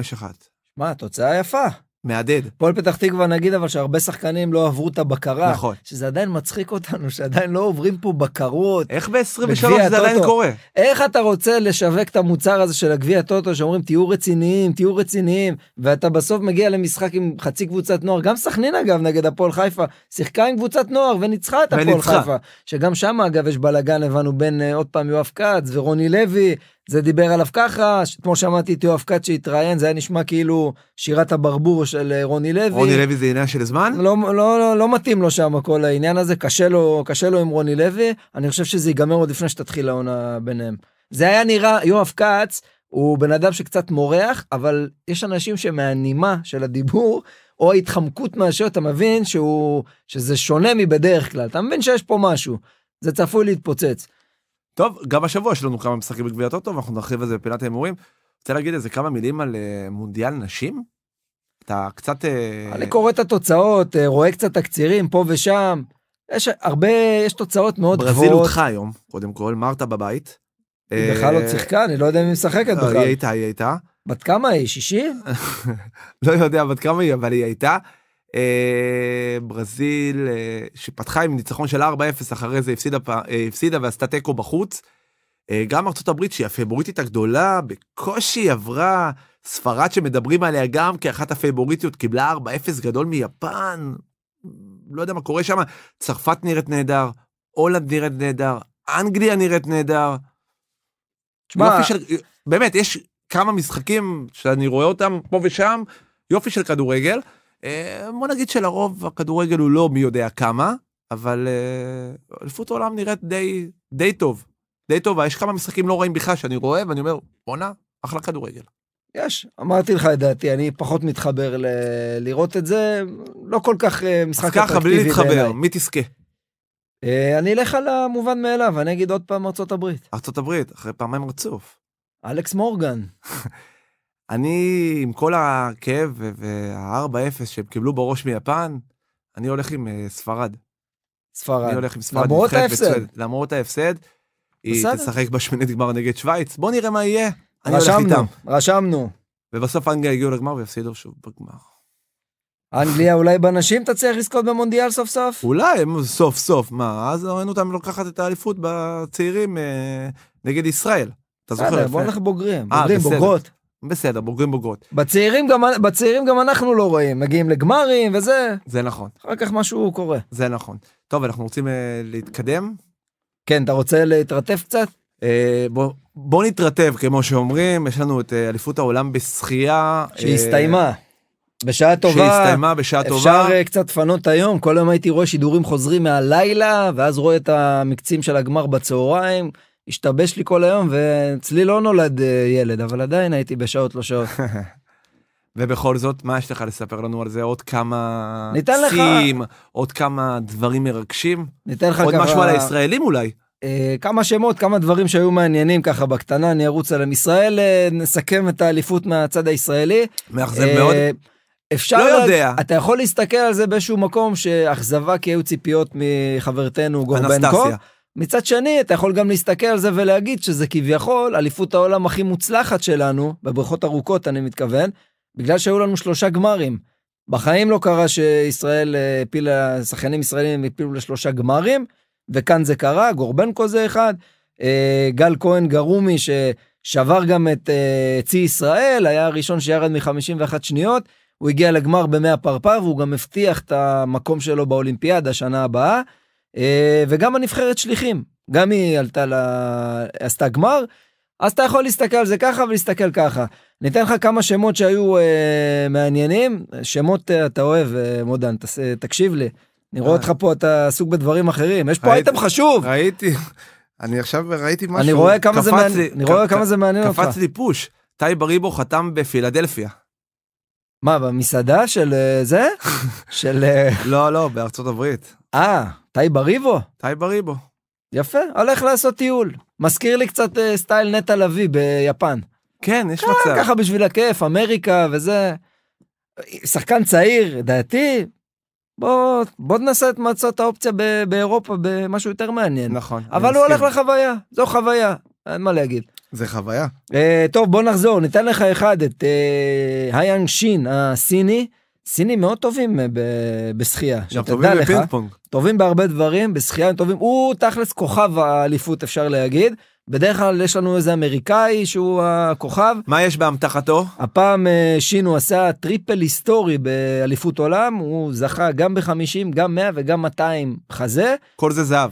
מה, תוצאה יפה. מהדהד. פועל פתח תקווה נגיד אבל שהרבה שחקנים לא עברו את הבקרה. נכון. שזה עדיין מצחיק אותנו, שעדיין לא עוברים פה בקרות. איך ב-23 זה עדיין קורה? איך אתה רוצה לשווק את המוצר הזה של הגביע טוטו, שאומרים תהיו רציניים, תהיו רציניים, ואתה בסוף מגיע למשחק עם חצי קבוצת נוער, גם סכנין אגב נגד הפועל חיפה, שיחקה עם קבוצת נוער וניצחה את הפועל חיפה. שגם שם אגב יש בלאגן הבנו בין אה, עוד פעם יואב כץ ורוני לוי, זה דיבר עליו ככה, כמו שמעתי את יואב כץ שהתראיין, זה היה נשמע כאילו שירת הברבור של אה, רוני לוי. רוני לוי זה עניין של זמן? לא, לא, לא, לא מתאים לו שם כל העניין הזה, קשה לו, קשה לו עם רוני לוי, אני חושב שזה ייגמר עוד לפני שתתחיל העונה ביניהם. זה היה נראה, יואב כץ הוא בן אדם שקצת מורח, אבל יש אנשים שמהנימה של הדיבור, או ההתחמקות מהשאלה, אתה מבין שהוא, שזה שונה מבדרך כלל, אתה מבין שיש פה משהו, זה צפוי להתפוצץ. טוב, גם השבוע יש לנו כמה משחקים בגביע הטוטו, ואנחנו נרחיב על זה בפינת ההימורים. רוצה להגיד איזה כמה מילים על אה, מונדיאל נשים? אתה קצת... אה, אני קורא את התוצאות, אה, רואה קצת תקצירים פה ושם. יש הרבה, יש תוצאות מאוד גבוהות. ברזיל הודחה היום, קודם כל, מרתה בבית. היא בכלל לא שיחקה, אני לא יודע אם היא משחקת בכלל. היא הייתה, היא הייתה. בת כמה היא? 60? *laughs* לא יודע בת כמה היא, אבל היא הייתה. אה, ברזיל, אה, שפתחה עם ניצחון של 4-0, אחרי זה הפסידה, אה, הפסידה ועשתה תיקו בחוץ. גם ארצות הברית, שהיא הפייבוריטית הגדולה, בקושי עברה. ספרד שמדברים עליה גם כאחת הפייבוריטיות, קיבלה 4-0 גדול מיפן. לא יודע מה קורה שם. צרפת נראית נהדר, הולנד נראית נהדר, אנגליה נראית נהדר. תשמע, של... באמת, יש כמה משחקים שאני רואה אותם פה ושם, יופי של כדורגל. אה, בוא נגיד שלרוב הכדורגל הוא לא מי יודע כמה, אבל אה, אליפות העולם נראית די, די טוב. די טוב, יש כמה משחקים לא רעים בכלל שאני רואה ואני אומר, בואנה, אחלה כדורגל. יש, אמרתי לך את דעתי, אני פחות מתחבר ל- לראות את זה, לא כל כך אה, משחק אטרקטיבי. אז ככה, בלי להתחבר, מי תזכה? אני אלך על המובן מאליו, אני אגיד עוד פעם ארצות הברית. ארצות הברית, אחרי פעמיים רצוף. אלכס מורגן. *laughs* אני, עם כל הכאב וה-4-0 שהם קיבלו בראש מיפן, אני הולך עם אה, ספרד. ספרד. אני הולך עם ספרד. למרות ההפסד. למרות ההפסד. היא תשחק בשמינית גמר נגד שווייץ, בוא נראה מה יהיה. אני הולך איתם. רשמנו. ובסוף אנגליה הגיעו לגמר והפסידו שוב בגמר. אנגליה אולי בנשים תצליח לזכות במונדיאל סוף סוף? אולי, סוף סוף, מה, אז ראינו אותם לוקחת את האליפות בצעירים אה, נגד ישראל. אתה זוכר? יאללה, בוא נלך בוגרים, אה, בוגרים, בוגרות. בסדר, בוגרים בוגרות. בצעירים גם, בצעירים גם אנחנו לא רואים, מגיעים לגמרים וזה. זה נכון. אחר כך משהו קורה. זה נכון. טוב, אנחנו רוצים uh, להתקדם? כן, אתה רוצה להתרטף קצת? Uh, בוא, בוא נתרטב, כמו שאומרים, יש לנו את uh, אליפות העולם בשחייה. שהסתיימה. Uh, בשעה טובה. שהסתיימה בשעה אפשר טובה. אפשר קצת לפנות היום, כל יום הייתי רואה שידורים חוזרים מהלילה, ואז רואה את המקצים של הגמר בצהריים. השתבש לי כל היום, ואצלי לא נולד אה, ילד, אבל עדיין הייתי בשעות לא שעות. *laughs* ובכל זאת, מה יש לך לספר לנו על זה? עוד כמה ניתן לך... עוד כמה דברים מרגשים? ניתן לך ככה... עוד משהו על הישראלים אולי. אה, כמה שמות, כמה דברים שהיו מעניינים ככה בקטנה, אני ארוץ עליהם. ישראל, אה, נסכם את האליפות מהצד הישראלי. מאכזב מאוד. אפשר... לא יודע. אתה יכול להסתכל על זה באיזשהו מקום שאכזבה כי היו ציפיות מחברתנו גורבנקו. אנסטסיה. מצד שני, אתה יכול גם להסתכל על זה ולהגיד שזה כביכול אליפות העולם הכי מוצלחת שלנו, בבריכות ארוכות אני מתכוון, בגלל שהיו לנו שלושה גמרים. בחיים לא קרה שישראל אה, הפילה, שחיינים ישראלים הפילו לשלושה גמרים, וכאן זה קרה, גורבנקו זה אחד, אה, גל כהן גרומי ששבר גם את אה, צי ישראל, היה הראשון שירד מ-51 שניות, הוא הגיע לגמר במאה פרפר והוא גם הבטיח את המקום שלו באולימפיאדה שנה הבאה. אה, וגם הנבחרת שליחים, גם היא עלתה ל... עשתה גמר, אז אתה יכול להסתכל על זה ככה ולהסתכל ככה. ניתן לך כמה שמות שהיו אה, מעניינים, שמות אה, אתה אוהב, אה, מודן, תס, אה, תקשיב לי. אני רואה אה. אותך פה, אתה עסוק בדברים אחרים, יש פה ראיתי, אייטם חשוב. ראיתי, *laughs* אני עכשיו ראיתי משהו, אני רואה כמה, זה, לי, מעניין, אני רואה כמה זה מעניין אותך. קפץ לי פוש, טייב אריבו חתם בפילדלפיה. מה, במסעדה של אה, זה? *laughs* של... לא, לא, בארצות הברית. אה, טייב בריבו? טייב בריבו. יפה, הולך לעשות טיול. מזכיר לי קצת uh, סטייל נטע לביא ביפן. כן, יש אה, מצב. ככה בשביל הכיף, אמריקה וזה. שחקן צעיר, דעתי, בוא, בוא ננסה את מצות האופציה ב- באירופה במשהו יותר מעניין. נכון. אבל הוא הולך לחוויה, זו חוויה, אין מה להגיד. זה חוויה. Uh, טוב, בוא נחזור, ניתן לך אחד, את uh, היאנג שין הסיני. Uh, סינים מאוד טובים אה, בשחייה. גם טובים בפינג פונג. טובים בהרבה דברים, בשחייה הם טובים, הוא תכלס כוכב האליפות אפשר להגיד. בדרך כלל יש לנו איזה אמריקאי שהוא הכוכב. מה יש באמתחתו? הפעם אה, שינו עשה טריפל היסטורי באליפות עולם, הוא זכה גם ב-50, גם 100 וגם 200 חזה. כל זה זהב.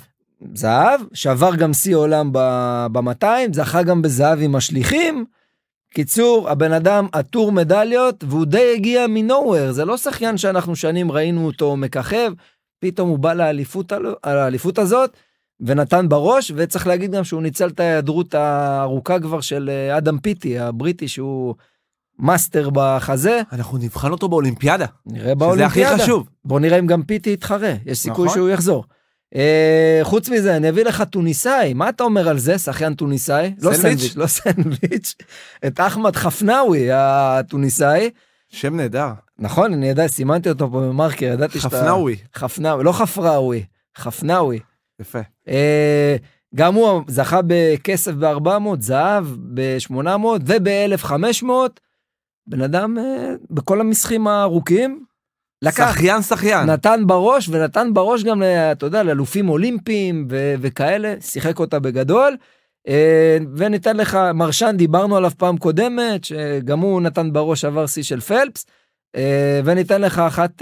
זהב, שעבר גם שיא עולם ב-200, זכה גם בזהב עם השליחים. קיצור, הבן אדם עטור מדליות, והוא די הגיע מנוהוור, זה לא שחיין שאנחנו שנים ראינו אותו מככב, פתאום הוא בא לאליפות, על האליפות הזאת, ונתן בראש, וצריך להגיד גם שהוא ניצל את ההיעדרות הארוכה כבר של אה, אדם פיטי, הבריטי, שהוא מאסטר בחזה. אנחנו נבחן אותו באולימפיאדה. נראה באולימפיאדה. שזה הכי חשוב. בוא נראה אם גם פיטי יתחרה, יש סיכוי נכון. שהוא יחזור. אה, חוץ מזה, אני אביא לך טוניסאי, מה אתה אומר על זה, שחיין טוניסאי? לא סנדוויץ', לא סנדוויץ', את אחמד חפנאווי הטוניסאי. שם נהדר. נכון, אני יודע, סימנתי אותו פה במרקר, ידעתי שאתה... חפנאווי. חפנאווי, לא חפראווי, חפנאווי. יפה. אה, גם הוא זכה בכסף ב-400, זהב ב-800 וב-1500. בן אדם אה, בכל המסחים הארוכים, לקח, שחיין שחיין. נתן בראש, ונתן בראש גם, אה, אתה יודע, לאלופים אולימפיים ו- וכאלה, שיחק אותה בגדול. אה, וניתן לך, מרשן, דיברנו עליו פעם קודמת, שגם הוא נתן בראש עבר שיא של פלפס. אה, וניתן לך אחת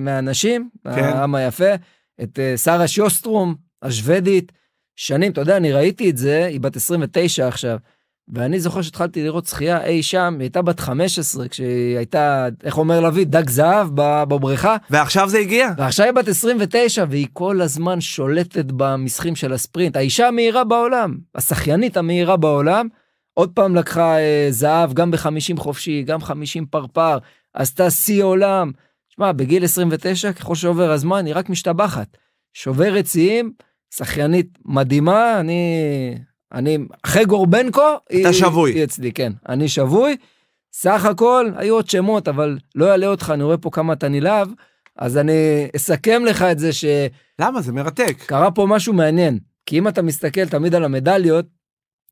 מהאנשים, כן. העם היפה, את שרה שיוסטרום, השוודית. שנים, אתה יודע, אני ראיתי את זה, היא בת 29 עכשיו. ואני זוכר שהתחלתי לראות שחייה אי שם, היא הייתה בת 15 כשהיא הייתה, איך אומר לביא, דג זהב בבריכה. ועכשיו זה הגיע. ועכשיו היא בת 29, והיא כל הזמן שולטת במסחים של הספרינט. האישה המהירה בעולם, השחיינית המהירה בעולם, עוד פעם לקחה אה, זהב גם ב-50 חופשי, גם 50 פרפר, עשתה שיא עולם. שמע, בגיל 29, ככל שעובר הזמן, היא רק משתבחת. שוברת שיאים, שחיינית מדהימה, אני אני, אחרי גורבנקו, אתה היא, שבוי. היא אצלי, כן. אני שבוי. סך הכל, היו עוד שמות, אבל לא אעלה אותך, אני רואה פה כמה אתה נלהב, אז אני אסכם לך את זה ש... למה? זה מרתק. קרה פה משהו מעניין, כי אם אתה מסתכל תמיד על המדליות,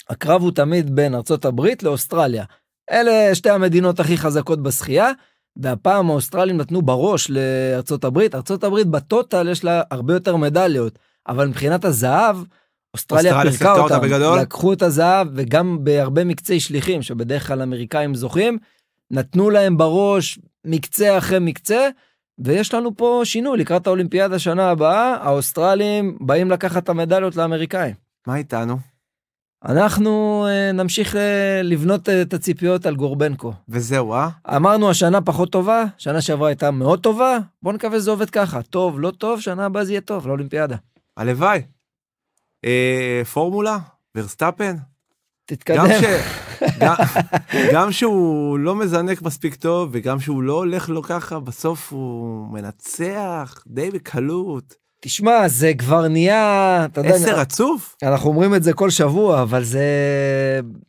הקרב הוא תמיד בין ארצות הברית לאוסטרליה. אלה שתי המדינות הכי חזקות בשחייה, והפעם האוסטרלים נתנו בראש לארצות הברית. ארצות הברית בטוטל יש לה הרבה יותר מדליות, אבל מבחינת הזהב, אוסטרליה פירקה אותם, בגדול. לקחו את הזהב וגם בהרבה מקצי שליחים שבדרך כלל אמריקאים זוכים, נתנו להם בראש מקצה אחרי מקצה, ויש לנו פה שינוי לקראת האולימפיאדה שנה הבאה, האוסטרלים באים לקחת את המדליות לאמריקאים. מה איתנו? אנחנו אה, נמשיך אה, לבנות אה, את הציפיות על גורבנקו. וזהו, אה? אמרנו השנה פחות טובה, שנה שעברה הייתה מאוד טובה, בוא נקווה שזה עובד ככה, טוב, לא טוב, שנה הבאה זה יהיה טוב לאולימפיאדה. הלוואי. אה, פורמולה, ורסטאפן. תתקדם. גם, ש... *laughs* גם, גם שהוא לא מזנק מספיק טוב וגם שהוא לא הולך לו ככה, בסוף הוא מנצח די בקלות. תשמע, זה כבר נהיה... עשר עצוב? אנחנו אומרים את זה כל שבוע, אבל זה...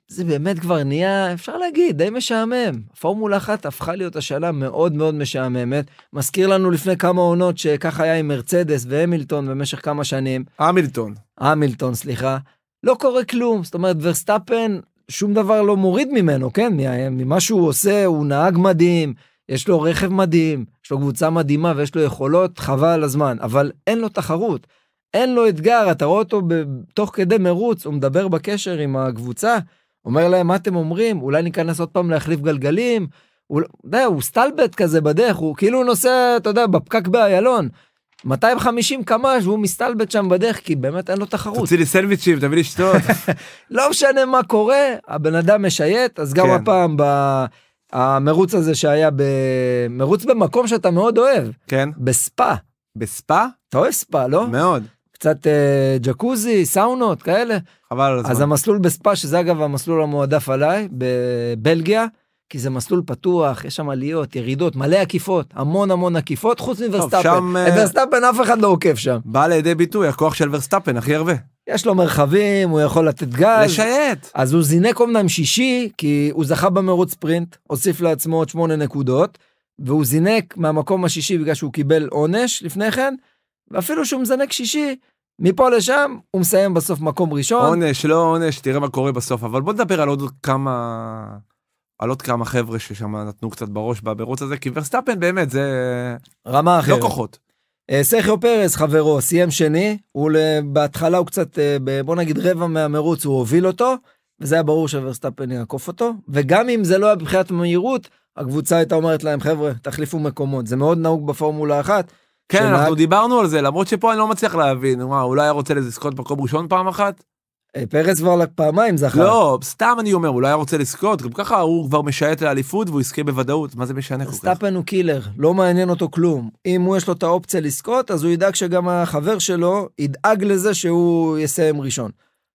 זה באמת כבר נהיה, אפשר להגיד, די משעמם. פורמולה אחת הפכה להיות השאלה מאוד מאוד משעממת. מזכיר לנו לפני כמה עונות שכך היה עם מרצדס והמילטון במשך כמה שנים. המילטון. המילטון, סליחה. לא קורה כלום. זאת אומרת, ורסטאפן, שום דבר לא מוריד ממנו, כן? ממה שהוא עושה, הוא נהג מדהים. יש לו רכב מדהים, יש לו קבוצה מדהימה ויש לו יכולות, חבל על הזמן, אבל אין לו תחרות, אין לו אתגר, אתה רואה אותו תוך כדי מרוץ, הוא מדבר בקשר עם הקבוצה, אומר להם, מה אתם אומרים? אולי ניכנס עוד פעם להחליף גלגלים? הוא, לא, די, הוא סטלבט כזה בדרך, הוא כאילו נוסע, אתה יודע, בפקק באיילון. 250 קמ"ש והוא מסתלבט שם בדרך כי באמת אין לו תחרות. תוציא לי סנדוויצ'ים, תביא לי שטות. *laughs* לא משנה מה קורה, הבן אדם משייט, אז גם כן. הפעם ב... המרוץ הזה שהיה במרוץ במקום שאתה מאוד אוהב. כן. בספה. בספה? אתה אוהב ספה, לא? מאוד. קצת אה, ג'קוזי, סאונות, כאלה. חבל על הזמן. אז המסלול בספה, שזה אגב המסלול המועדף עליי, בבלגיה, כי זה מסלול פתוח, יש שם עליות, ירידות, מלא עקיפות, המון המון עקיפות, חוץ מוורסטאפן. שם... את אה, וורסטאפן אף אחד לא עוקף שם. בא לידי ביטוי הכוח של וורסטאפן הכי הרבה. יש לו מרחבים, הוא יכול לתת גז. לשייט. אז הוא זינק אומנם שישי, כי הוא זכה במרוץ ספרינט, הוסיף לעצמו עוד שמונה נקודות, והוא זינק מהמקום השישי בגלל שהוא קיבל עונש לפני כן, ואפילו שהוא מזנק שישי, מפה לשם הוא מסיים בסוף מקום ראשון. עונש, לא עונש, תראה מה קורה בסוף, אבל בוא נדבר על עוד כמה... על עוד כמה חבר'ה ששם נתנו קצת בראש במרוץ הזה, כי ורסטאפן באמת זה... רמה אחרת. לא כוחות. אה, סכיו פרס חברו סיים שני, הוא בהתחלה הוא קצת, אה, בוא נגיד רבע מהמרוץ הוא הוביל אותו, וזה היה ברור שוורסטפן יעקוף אותו, וגם אם זה לא היה מבחינת מהירות, הקבוצה הייתה אומרת להם חבר'ה תחליפו מקומות, זה מאוד נהוג בפורמולה אחת. כן, שנהג... אנחנו דיברנו על זה, למרות שפה אני לא מצליח להבין, מה, אולי לא רוצה לזכות מקום ראשון פעם אחת? אה, פרס וורלק פעמיים זכר. לא, סתם אני אומר, הוא לא היה רוצה לזכות, גם ככה הוא כבר משייט לאליפות והוא יזכה בוודאות, מה זה משנה כל כך? סטאפן הוא קילר, לא מעניין אותו כלום. אם הוא יש לו את האופציה לזכות, אז הוא ידאג שגם החבר שלו ידאג לזה שהוא יסיים ראשון.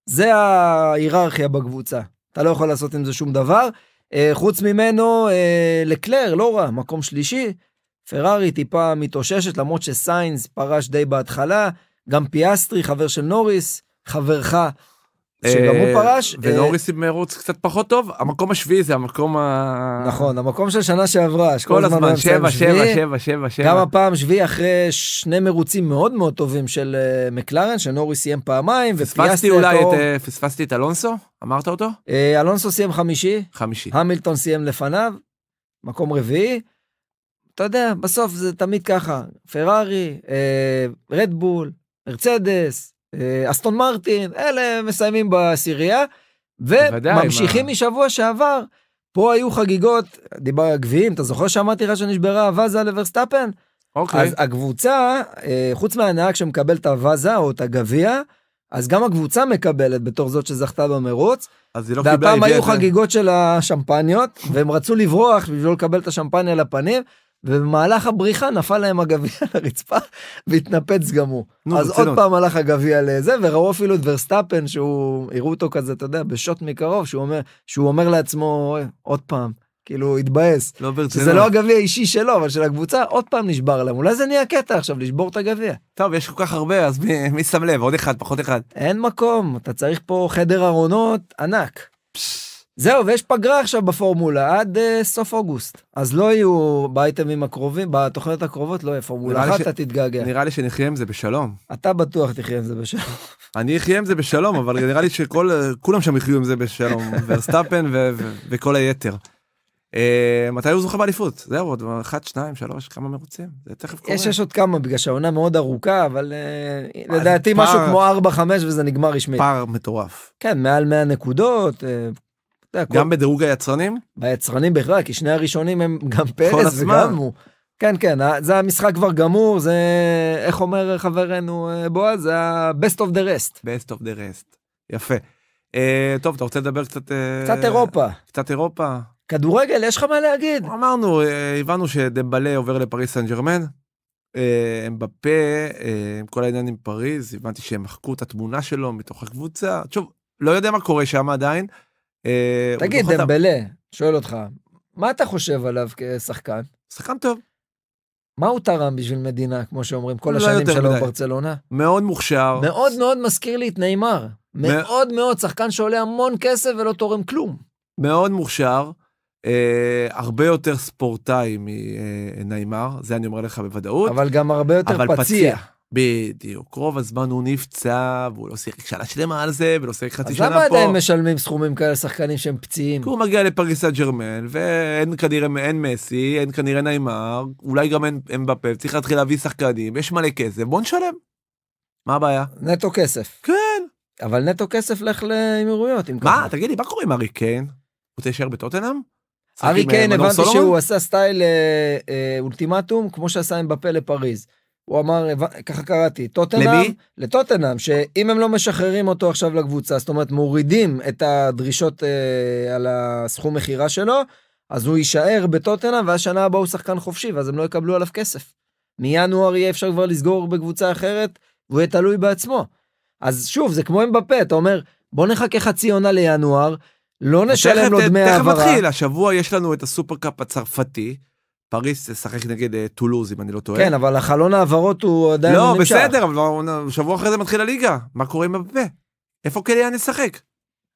זה ההיררכיה בקבוצה, אתה לא יכול לעשות עם זה שום דבר. אה, חוץ ממנו, אה, לקלר, לא רע, מקום שלישי. פרארי טיפה מתאוששת, למרות שסיינס פרש די בהתחלה, גם פיאסטרי, חבר של נוריס, חברך אה, שגם הוא פרש. אה, ונוריס עם מרוץ קצת פחות טוב, המקום השביעי זה המקום ה... נכון, המקום של שנה שעברה, שכל הזמן שבע, שבע, שבע, שבע, שבע. גם הפעם שביעי אחרי שני מרוצים מאוד מאוד טובים של אה, מקלרן, שנוריס סיים פעמיים, ופיאסטי את פספסתי את אלונסו? אמרת אותו? אלונסו סיים חמישי. חמישי. המילטון סיים לפניו, מקום רביעי. אתה יודע, בסוף זה תמיד ככה, פרארי, רדבול, מרצדס, אה, אסטון מרטין, אלה מסיימים בעשירייה, וממשיכים מה... משבוע שעבר, פה היו חגיגות, דיבר גביעים, אתה זוכר שאמרתי לך שנשברה הוואזה לברסטפן? אוקיי. Okay. אז הקבוצה, אה, חוץ מהנהג שמקבל את הוואזה או את הגביע, אז גם הקבוצה מקבלת בתור זאת שזכתה במרוץ. אז היא לא קיבלה... והפעם היו חגיגות של השמפניות, והם רצו לברוח בשביל לא לקבל את השמפניה לפנים, ובמהלך הבריחה נפל להם הגביע על *laughs* הרצפה והתנפץ גם הוא. נו, אז עוד פעם הלך הגביע לזה, וראו אפילו את ורסטאפן שהוא, הראו אותו כזה, אתה יודע, בשוט מקרוב, שהוא אומר, שהוא אומר לעצמו, עוד פעם, כאילו, התבאס. לא ברצינות. שזה לא הגביע האישי שלו, אבל של הקבוצה, עוד פעם נשבר להם. אולי זה נהיה קטע עכשיו, לשבור את הגביע. טוב, יש כל כך הרבה, אז מי, מי שם לב? עוד אחד, פחות אחד. אין מקום, אתה צריך פה חדר ארונות ענק. פשש. זהו, ויש פגרה עכשיו בפורמולה עד uh, סוף אוגוסט. אז לא יהיו באייטמים הקרובים, בתוכניות הקרובות לא יהיה פורמולה אחת, אתה תתגעגע. נראה לי שנחיה עם זה בשלום. אתה בטוח תחיה עם זה בשלום. אני אחיה עם זה בשלום, אבל נראה לי שכולם אה, שם יחיו עם זה בשלום, *laughs* ורסטאפן וכל היתר. Uh, מתי הוא זוכה באליפות? זהו, עוד אחת, שניים, שלוש, כמה מרוצים? זה תכף קורה. יש, יש עוד כמה, בגלל שהעונה מאוד ארוכה, אבל uh, לדעתי משהו כמו 4-5 וזה נגמר רשמית. פער מטורף. כן, מעל 100 נקודות, Uh, גם כל... בדירוג היצרנים? ביצרנים בכלל, כי שני הראשונים הם גם פרס וגם הוא. כן, כן, זה המשחק כבר גמור, זה, איך אומר חברנו אה, בועז, זה ה-best of the rest. best of the rest, יפה. Uh, טוב, אתה רוצה לדבר קצת... אה, קצת uh, אירופה. קצת אירופה. כדורגל, יש לך מה להגיד. אמרנו, הבנו שדמבלה עובר לפריס סן ג'רמן. הם בפה, הם כל העניין עם פריז, הבנתי שהם מחקו את התמונה שלו מתוך הקבוצה. תשוב, לא יודע מה קורה שם עדיין. אה, תגיד, דמבלה, שואל אותך, מה אתה חושב עליו כשחקן? שחקן טוב. מה הוא תרם בשביל מדינה, כמו שאומרים, כל לא השנים שלו בברצלונה? מאוד מוכשר. מאוד מאוד מזכיר לי את נאמר. מא... מאוד מאוד, שחקן שעולה המון כסף ולא תורם כלום. מאוד מוכשר, אה, הרבה יותר ספורטאי מנאמר, אה, זה אני אומר לך בוודאות. אבל גם הרבה יותר פציע. פציע. בדיוק. רוב הזמן הוא נפצע, והוא לא שיחק שנה שלמה על זה, ולא שיחק חצי שנה פה. אז למה עדיין משלמים סכומים כאלה לשחקנים שהם פציעים? כי הוא מגיע לפריס סן ג'רמן, ואין כנראה, אין מסי, אין כנראה נעימר, אולי גם אין אמבפה, צריך להתחיל להביא שחקנים, יש מלא כסף, בוא נשלם. מה הבעיה? נטו כסף. כן. אבל נטו כסף לך לאמירויות, אם ככה. מה, תגיד לי, מה קורה עם ארי קיין? הוא רוצה להישאר בטוטנאם? ארי אה, קיין, הבנתי שהוא עשה סטייל אה, אה, אולטימטום, כמו שעשה עם בפה לפריז. הוא אמר, ככה קראתי, טוטנאם, לטוטנאם, שאם הם לא משחררים אותו עכשיו לקבוצה, זאת אומרת מורידים את הדרישות אה, על הסכום מכירה שלו, אז הוא יישאר בטוטנאם, ואז שנה הבאה הוא שחקן חופשי, ואז הם לא יקבלו עליו כסף. מינואר יהיה אפשר כבר לסגור בקבוצה אחרת, והוא יהיה תלוי בעצמו. אז שוב, זה כמו עם בפה, אתה אומר, בוא נחכה חצי עונה לינואר, לא נשלם לו דמי העברה. תכף נתחיל, השבוע יש לנו את הסופרקאפ הצרפתי. פריס תשחק נגד אה, טולוז אם אני לא טועה. כן אבל החלון העברות הוא עדיין לא, לא נמשך. לא בסדר אבל שבוע אחרי זה מתחיל הליגה מה קורה עם אמבפה? איפה קליאן ישחק?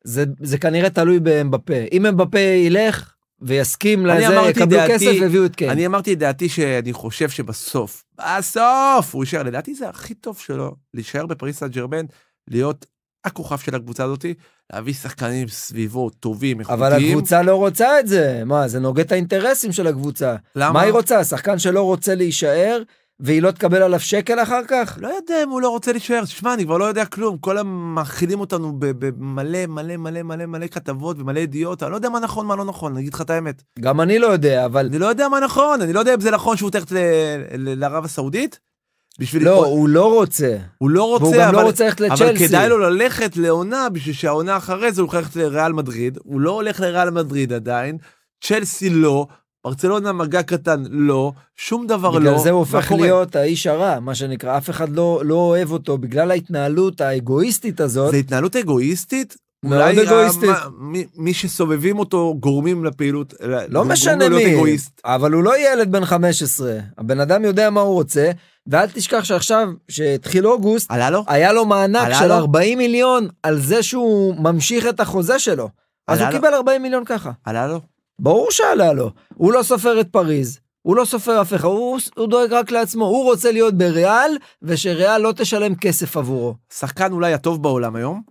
זה, זה כנראה תלוי באמבפה אם אמבפה ילך ויסכים לזה יקבלו דעתי, כסף ויביאו את קיין. אני אמרתי את דעתי שאני חושב שבסוף בסוף הוא יישאר לדעתי זה הכי טוב שלו להישאר בפריס סן ג'רמן להיות הכוכב של הקבוצה הזאתי, להביא שחקנים סביבו טובים, איכותיים. אבל הקבוצה לא רוצה את זה. מה, זה נוגד את האינטרסים של הקבוצה. למה? מה היא רוצה? שחקן שלא רוצה להישאר, והיא לא תקבל עליו שקל אחר כך? לא יודע אם הוא לא רוצה להישאר. שמע, אני כבר לא יודע כלום. כל המאכילים אותנו במלא מלא מלא מלא מלא כתבות ומלא ידיעות. אני לא יודע מה נכון, מה לא נכון, אני אגיד לך את האמת. גם אני לא יודע, אבל... אני לא יודע מה נכון, אני לא יודע אם זה נכון שהוא תלך לערב הסעודית. בשביל... לא, הוא לא רוצה. הוא לא רוצה, והוא אבל... והוא גם לא רוצה ללכת לצ'לסי. אבל כדאי לו ללכת לעונה, בשביל שהעונה אחרי זה הוא הולך ללכת לריאל מדריד. הוא לא הולך לריאל מדריד עדיין, צ'לסי לא, ברצלונה מגע קטן לא, שום דבר בגלל לא. בגלל זה הוא הופך להיות האיש הרע, מה שנקרא, אף אחד לא, לא אוהב אותו, בגלל ההתנהלות האגואיסטית הזאת. זה התנהלות אגואיסטית? מאוד אגואיסטית. מי, מי שסובבים אותו גורמים לפעילות, לא משנה מי, אבל הוא לא ילד בן 15, הבן אדם יודע מה הוא רוצה, ואל תשכח שעכשיו, שהתחיל אוגוסט, עלה לו? היה לו מענק של לו? 40 מיליון על זה שהוא ממשיך את החוזה שלו. אז הוא לו? קיבל 40 מיליון ככה. עלה לו? ברור שעלה לו. הוא לא סופר את פריז, הוא לא סופר אף אחד, הוא, הוא דואג רק לעצמו, הוא רוצה להיות בריאל, ושריאל לא תשלם כסף עבורו. שחקן אולי הטוב בעולם היום,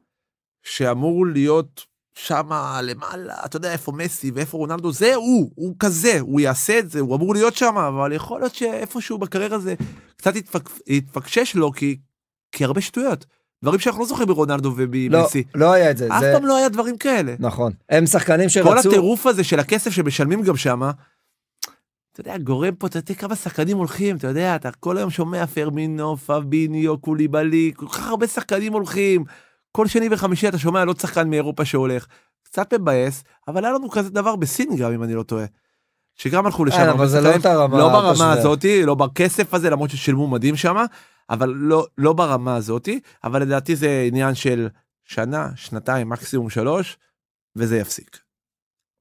שאמור להיות שמה למעלה, אתה יודע איפה מסי ואיפה רונלדו, זה הוא, הוא כזה, הוא יעשה את זה, הוא אמור להיות שם, אבל יכול להיות שאיפשהו בקריירה זה קצת התפקשש לו כי, כי הרבה שטויות. דברים שאנחנו לא זוכרים ברונלדו ובמסי. לא, לא היה את זה. אף זה... פעם לא היה דברים כאלה. נכון. הם שחקנים שרצו... כל הטירוף הזה של הכסף שמשלמים גם שמה, אתה יודע, גורם פה, אתה יודע כמה שחקנים הולכים, אתה יודע, אתה כל היום שומע פרמינו, פביניו, קוליבלי, כל כך הרבה שחקנים הולכים. כל שני וחמישי אתה שומע על עוד שחקן מאירופה שהולך. קצת מבאס, אבל היה לנו כזה דבר בסין גם, אם אני לא טועה. שגם הלכו אה, לשם. אבל זה לא את הרמה. לא ברמה הזאתי, לא בכסף הזה, למרות ששילמו מדהים שם, אבל לא, לא ברמה הזאתי, אבל לדעתי זה עניין של שנה, שנתיים, מקסימום שלוש, וזה יפסיק.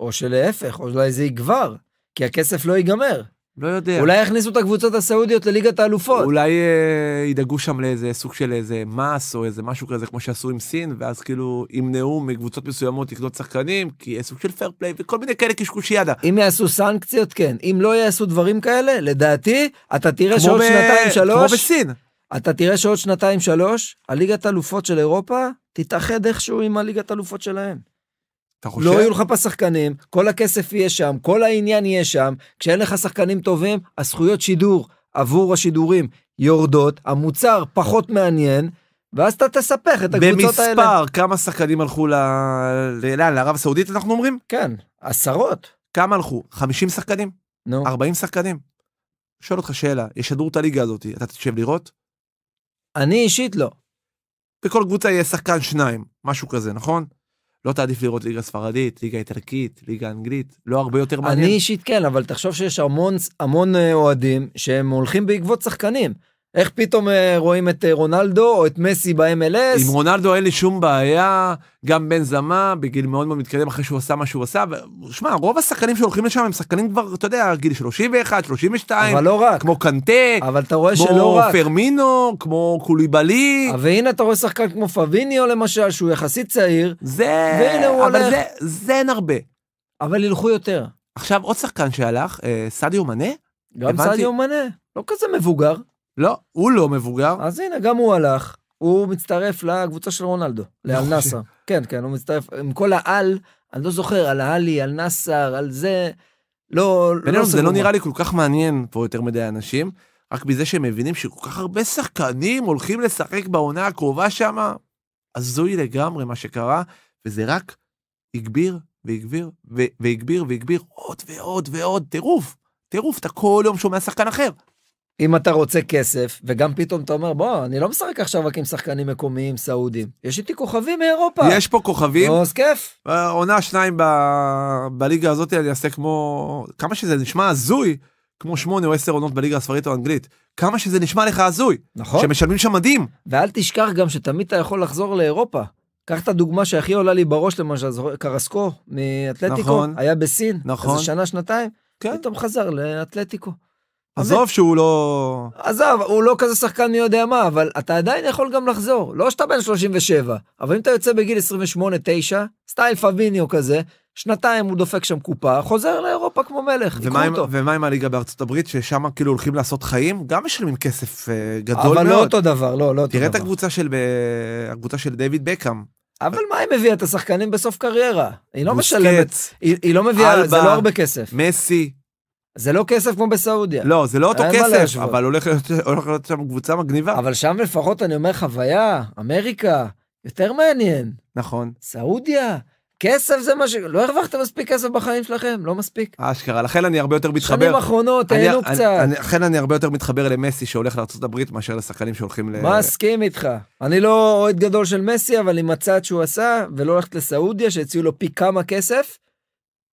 או שלהפך, או אולי זה יגבר, כי הכסף לא ייגמר. לא יודע. אולי יכניסו את הקבוצות הסעודיות לליגת האלופות. אולי אה, ידאגו שם לאיזה סוג של איזה מס או איזה משהו כזה, כמו שעשו עם סין, ואז כאילו ימנעו מקבוצות מסוימות לקנות שחקנים, כי יהיה סוג של פייר פליי וכל מיני כאלה קשקושיאדה. אם יעשו סנקציות, כן. אם לא יעשו דברים כאלה, לדעתי, אתה תראה שעוד ב... שנתיים, שלוש... כמו בסין. אתה תראה שעוד שנתיים, שלוש, הליגת האלופות של אירופה תתאחד איכשהו עם הליגת האלופות שלהם. אתה לא חושב? לא יהיו לך פה שחקנים, כל הכסף יהיה שם, כל העניין יהיה שם. כשאין לך שחקנים טובים, הזכויות שידור עבור השידורים יורדות, המוצר פחות מעניין, ואז אתה תספח את הקבוצות במספר, האלה. במספר, כמה שחקנים הלכו ל... לאן? לערב הסעודית אנחנו אומרים? כן, עשרות. כמה הלכו? 50 שחקנים? נו. No. 40 שחקנים? שואל אותך שאלה, ישדרו את הליגה הזאת, אתה תשב לראות? אני אישית לא. בכל קבוצה יהיה שחקן שניים, משהו כזה, נכון? לא תעדיף לראות ליגה ספרדית, ליגה איטלקית, ליגה אנגלית, לא הרבה יותר מעניין. אני אישית כן, אבל תחשוב שיש המון המון אה, אוהדים שהם הולכים בעקבות שחקנים. איך פתאום אה, רואים את אה, רונלדו או את מסי ב-MLS? עם רונלדו אין לי שום בעיה, גם בן זמה, בגיל מאוד מאוד מתקדם אחרי שהוא עשה מה שהוא עשה. שמע, רוב השחקנים שהולכים לשם הם שחקנים כבר, אתה יודע, גיל 31, 32. אבל לא רק. כמו קנטה. אבל אתה רואה שלא רק. כמו פרמינו, כמו קוליבלי. אה, והנה אתה רואה שחקן כמו פביניו למשל, שהוא יחסית צעיר. זה... והנה הוא אבל הולך. אבל זה, זה אין הרבה. אבל ילכו יותר. עכשיו עוד שחקן שהלך, אה, סדיו מנה. גם הבנתי... סדיו מנה, לא כזה מבוגר. לא, הוא לא מבוגר. אז הנה, גם הוא הלך. הוא מצטרף לקבוצה של רונלדו, לאל נאסר. כן, כן, הוא מצטרף עם כל העל, אני לא זוכר, על העלי, על נאסר, על זה. לא, בינינו, לא זה לא נראה לי כל כך מעניין פה יותר מדי אנשים, רק מזה שהם מבינים שכל כך הרבה שחקנים הולכים לשחק בעונה הקרובה שם, הזוי לגמרי מה שקרה, וזה רק הגביר והגביר והגביר והגביר עוד ועוד ועוד, טירוף, טירוף, אתה כל יום שומע שחקן אחר, אם אתה רוצה כסף, וגם פתאום אתה אומר, בוא, אני לא משחק עכשיו רק עם שחקנים מקומיים סעודים. יש איתי כוכבים מאירופה. יש פה כוכבים. נו, אז כיף. עונה שניים ב... בליגה הזאת, אני אעשה כמו... כמה שזה נשמע הזוי, כמו שמונה או עשר עונות בליגה הספרית או האנגלית. כמה שזה נשמע לך הזוי. נכון. שמשלמים שם מדהים. ואל תשכח גם שתמיד אתה יכול לחזור לאירופה. קח את הדוגמה שהכי עולה לי בראש, למשל, קרסקו מאתלטיקו, נכון. היה בסין. נכון. איזה שנה, שנתיים, כן. פתאום חזר לאתלטיקו. עזוב שהוא לא... עזוב, הוא לא כזה שחקן מי יודע מה, אבל אתה עדיין יכול גם לחזור. לא שאתה בן 37, אבל אם אתה יוצא בגיל 28-9, סטייל פביניו כזה, שנתיים הוא דופק שם קופה, חוזר לאירופה כמו מלך, יקחו אותו. ומה עם הליגה בארצות הברית, ששם כאילו הולכים לעשות חיים, גם משלמים כסף uh, גדול אבל לא מאוד. אבל לא אותו דבר, לא, לא אותו דבר. תראה את הקבוצה של, אה, הקבוצה של דיוויד בקאם. אבל מה היא מביאה את השחקנים בסוף קריירה? היא לא משלמת, היא, היא לא מביאה, אלבה, זה לא הרבה כסף. מסי, זה לא כסף כמו בסעודיה. לא, זה לא אותו כסף, אבל הולך להיות הולך להיות שם קבוצה מגניבה. אבל שם לפחות, אני אומר, חוויה, אמריקה, יותר מעניין. נכון. סעודיה, כסף זה מה ש... לא הרווחתם מספיק כסף בחיים שלכם, לא מספיק. אשכרה, לכן אני הרבה יותר מתחבר. שנים אחרונות, אני, תהנו קצת. אני, לכן אני הרבה יותר מתחבר למסי שהולך לארה"ב מאשר לשחקנים שהולכים ל... מסכים איתך. אני לא אוהד גדול של מסי, אבל עם הצעד שהוא עשה, ולא הולכת לסעודיה, שהציעו לו פי כמה כסף.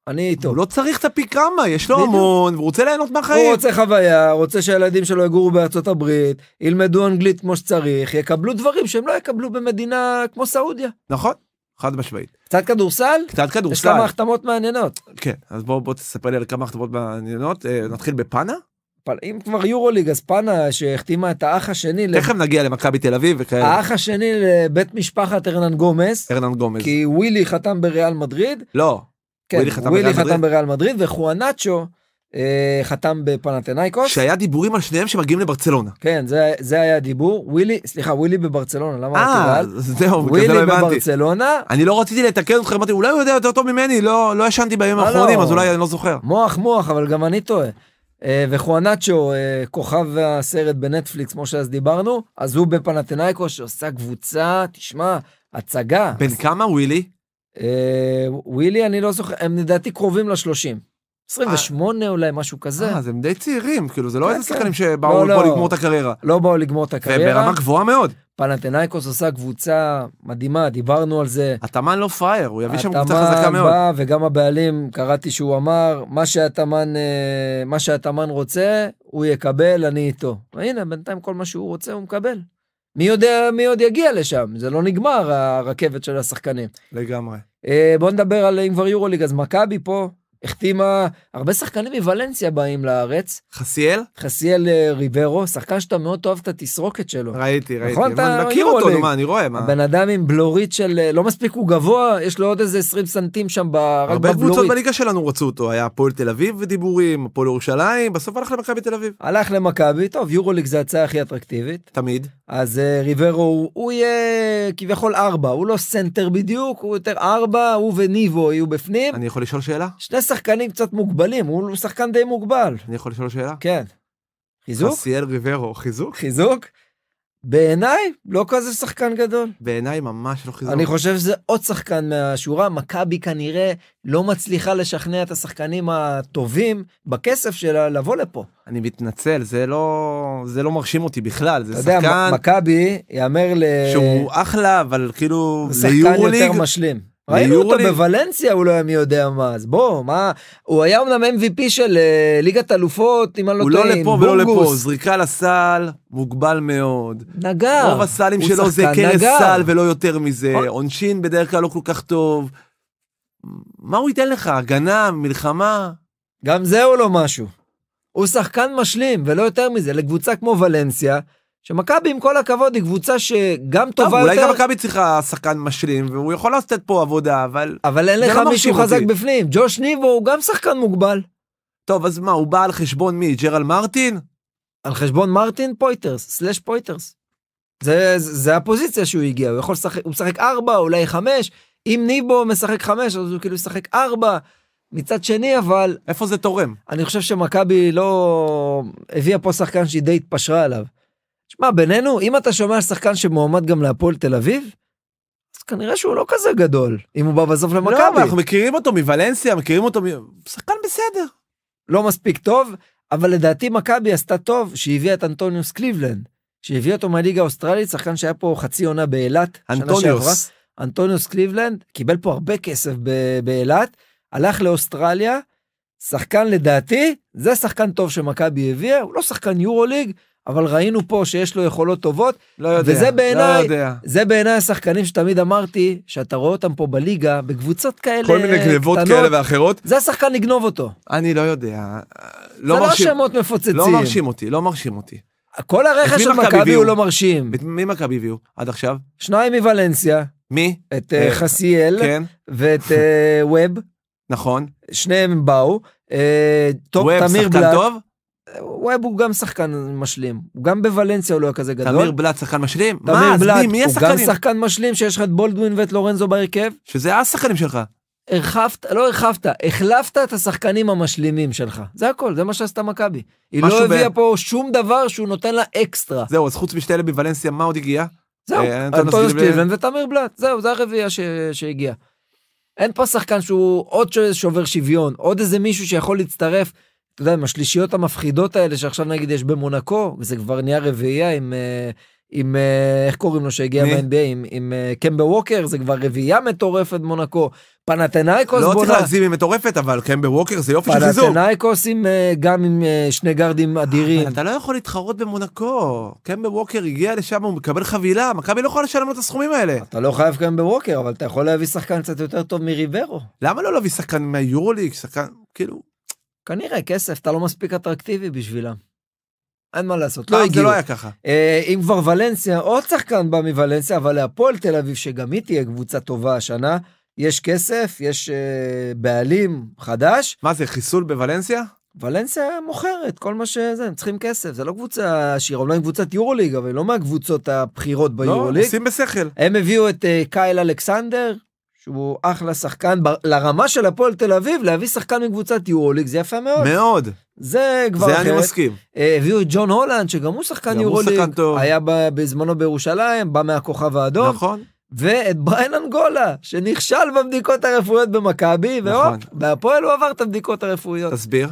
אני איתו. הוא לא צריך את הפי כמה, יש לו המון, הוא רוצה ליהנות מהחיים. הוא רוצה חוויה, רוצה שהילדים שלו יגורו בארצות הברית, ילמדו אנגלית כמו שצריך, יקבלו דברים שהם לא יקבלו במדינה כמו סעודיה. נכון, חד משמעית. קצת כדורסל? קצת כדורסל. יש כמה החתמות מעניינות. כן, אז בוא, בוא תספר לי על כמה החתמות מעניינות. אה, נתחיל בפאנה? אם כבר יורוליג אז פאנה שהחתימה את האח השני תכף נגיע למכבי תל אביב וכאלה האח השני לבית משפחת ארנן גומס ארנן גומס כי ווילי חתם בריאל מדריד לא כן, ווילי חתם, בריאל מדריד וחואנצ'ו אה, חתם בפנתנאיקוס. שהיה דיבורים על שניהם שמגיעים לברצלונה. כן, זה, זה היה דיבור. ווילי, סליחה, ווילי בברצלונה, למה אה, זהו, בגלל לא הבנתי. ווילי בברצלונה. אני לא רציתי לתקן אותך, אמרתי, אולי הוא יודע יותר טוב ממני, לא, לא ישנתי בימים אה, לא. האחרונים, אז אולי אני לא זוכר. מוח מוח, אבל גם אני טועה. אה, וחואנצ'ו, אה, כוכב הסרט בנטפליקס, כמו שאז דיברנו, אז הוא בפנתנאיקו שעושה קבוצה, תשמע, הצגה. בן אז... כמה ווילי? אה, ווילי, אני לא זוכר, הם לדעתי קרובים ל-30. 28 אה. אולי, משהו כזה. אה, אז הם די צעירים, כאילו, זה לא כן, איזה כן. שחקנים לא, שבאו לא. לגמור את הקריירה. לא באו לגמור את הקריירה. וברמה גבוהה מאוד. פנתנאיקוס עושה קבוצה מדהימה, דיברנו על זה. התאמן לא פראייר, הוא יביא שם קבוצה חזקה מאוד. התאמן בא, וגם הבעלים, קראתי שהוא אמר, אה, מה שהתאמן רוצה, הוא יקבל, אני איתו. והנה, בינתיים כל מה שהוא רוצה, הוא מקבל. מי יודע מי עוד יגיע לשם, זה לא נגמר הרכבת של השחקנים. לגמרי. אה, בוא נדבר על אם כבר יורוליג, אז מכבי פה, החתימה, הרבה שחקנים מוולנסיה באים לארץ. חסיאל? חסיאל אה, ריברו, שחקן שאתה מאוד אוהב את התסרוקת שלו. ראיתי, ראיתי. נכון, אתה מכיר אותו, נו מה, אני רואה, מה. הבן אדם עם בלורית של, אה, לא מספיק הוא גבוה, יש לו עוד איזה 20 סנטים שם, ב, רק בבלורית. הרבה קבוצות בליגה שלנו רצו אותו, היה הפועל תל אביב ודיבורים, הפועל ירושלים, בסוף הלך למכבי תל אביב. הלך למכבי, טוב, יורוליג זה ההצעה הכי אטרקטיבית. תמיד. אז אה, ריברו, הוא, הוא יהיה כביכול ארבע, הוא לא סנטר בדיוק, הוא יותר ארבע, הוא וניבו יהיו בפנים. אני יכול לשאול שאלה? שני שחקנים קצת מוגבלים, הוא שחקן די מוגבל. אני יכול לשאול שאלה? כן. חיזוק? חסיאל ריברו, חיזוק? חיזוק? בעיניי, לא כזה שחקן גדול. בעיניי ממש לא חיזוק. אני חושב שזה עוד שחקן מהשורה, מכבי כנראה לא מצליחה לשכנע את השחקנים הטובים בכסף שלה לבוא לפה. אני מתנצל, זה לא, זה לא מרשים אותי בכלל, זה שחקן... אתה יודע, מכבי, יאמר ל... שהוא אחלה, אבל כאילו... שחקן יותר משלים. ראינו אותו בוולנסיה הוא לא היה מי יודע מה אז בוא מה הוא היה אמנם mvp של uh, ליגת אלופות אם אני לא טועה. הוא לא לפה ולא לפה זריקה לסל מוגבל מאוד. נגר. רוב הסלים שלו זה כנס סל ולא יותר מזה אוקיי. עונשין בדרך כלל לא כל כך טוב. מה הוא ייתן לך הגנה מלחמה. גם זהו לא משהו. הוא שחקן משלים ולא יותר מזה לקבוצה כמו ולנסיה שמכבי עם כל הכבוד היא קבוצה שגם טובה יותר. אולי גם מכבי צריכה שחקן משלים והוא יכול לעשות פה עבודה אבל אבל אין לך לא מישהו חזק אותי. בפנים ג'וש ניבו הוא גם שחקן מוגבל. טוב אז מה הוא בא על חשבון מי ג'רל מרטין? על חשבון מרטין פויטרס סלאש פויטרס. זה, זה הפוזיציה שהוא הגיע הוא יכול לשחק הוא משחק 4 אולי 5 אם ניבו משחק 5 אז הוא כאילו משחק 4. מצד שני אבל איפה זה תורם אני חושב שמכבי לא הביאה פה שחקן שהיא די התפשרה עליו. תשמע, בינינו, אם אתה שומע שחקן שמועמד גם להפועל תל אביב, אז כנראה שהוא לא כזה גדול, אם הוא בא בסוף לא, למכבי. לא, אבל אנחנו מכירים אותו מוולנסיה, מכירים אותו מ... שחקן בסדר. לא מספיק טוב, אבל לדעתי מכבי עשתה טוב שהביאה את אנטוניוס קליבלנד, שהביא אותו מהליגה האוסטרלית, שחקן שהיה פה חצי עונה באילת, אנטוניוס. אנטוניוס קליבלנד, קיבל פה הרבה כסף באילת, הלך לאוסטרליה, שחקן לדעתי, זה שחקן טוב שמכבי הביאה, הוא לא שחקן יורו ליג, אבל ראינו פה שיש לו יכולות טובות. לא יודע, וזה לא בעיניי, לא יודע. זה בעיניי השחקנים שתמיד אמרתי, שאתה רואה אותם פה בליגה, בקבוצות כאלה קטנות. כל מיני גנבות קטנות, כאלה ואחרות. זה השחקן לגנוב אותו. אני לא יודע. לא זה לא מרשים, לא שמות מפוצצים. לא מרשים אותי, לא מרשים אותי. כל הרכש של מכבי הוא לא מרשים. את מי מכבי הביאו עד עכשיו? שניים מוולנסיה. מי? את אה, אה חסיאל. כן. ואת אה, *laughs* ווב. נכון. שניהם באו. אה, טוב, תמיר בלאט. ווב, שחקן טוב? ווב הוא גם שחקן משלים, גם בוולנסיה הוא לא היה כזה גדול. תמיר בלאט שחקן משלים? מה, אז מי, מי השחקנים? הוא גם שחקן משלים שיש לך את בולדווין ואת לורנזו בהרכב. שזה השחקנים שלך. הרחבת, לא הרחבת, החלפת את השחקנים המשלימים שלך. זה הכל, זה מה שעשתה מכבי. היא לא הביאה פה שום דבר שהוא נותן לה אקסטרה. זהו, אז חוץ משתי אלה בוולנסיה, מה עוד הגיע? זהו, אה, אנטוניו סטילבן ותמיר בלאט, זהו, זה הרביעייה שהגיעה. אין פה שחקן שהוא עוד שובר שוויון, עוד איזה מישהו שיכול להצטרף אתה יודע, עם השלישיות המפחידות האלה שעכשיו נגיד יש במונקו, וזה כבר נהיה רביעייה עם, אה, עם אה, איך קוראים לו שהגיע מהNBA, עם, עם אה, קמבה ווקר, זה כבר רביעייה מטורפת מונקו, פנתנאיקוס לא בונה. לא צריך להגזים היא מטורפת, אבל קמבה ווקר זה יופי של חיזוק. פנתנאיקוס עם, גם עם שני גרדים אדירים. אבל אתה לא יכול להתחרות במונקו, קמבה ווקר הגיע לשם, הוא מקבל חבילה, מכבי לא יכולה לשלם לו את הסכומים האלה. אתה לא חייב קמבה ווקר, אבל אתה יכול להביא שחקן קצת יותר טוב מריברו. למה לא להביא שחקן מהיורוליג, שחקן, כאילו... כנראה כסף, אתה לא מספיק אטרקטיבי בשבילה. אין מה לעשות, לא הגיעו. זה לא היה ככה. אה, אם כבר ולנסיה, עוד שחקן בא מוולנסיה, אבל להפועל תל אביב, שגם היא תהיה קבוצה טובה השנה, יש כסף, יש אה, בעלים חדש. מה זה, חיסול בוולנסיה? ולנסיה מוכרת כל מה שזה, הם צריכים כסף, זה לא קבוצה עשירה, אומנם קבוצת יורוליג, אבל לא מהקבוצות הבכירות לא, ביורוליג. לא, עושים בשכל. הם הביאו את uh, קייל אלכסנדר, שהוא אחלה שחקן לרמה של הפועל תל אביב, להביא שחקן מקבוצת יורוליג זה יפה מאוד. מאוד. זה כבר זה אחרת. אני מסכים. אה, הביאו את ג'ון הולנד, שגם הוא שחקן יורוליג. היה בזמנו בירושלים, בא מהכוכב האדום. נכון. ואת בריין אנגולה, שנכשל בבדיקות הרפואיות במכבי, נכון. והפועל הוא עבר את הבדיקות הרפואיות. תסביר.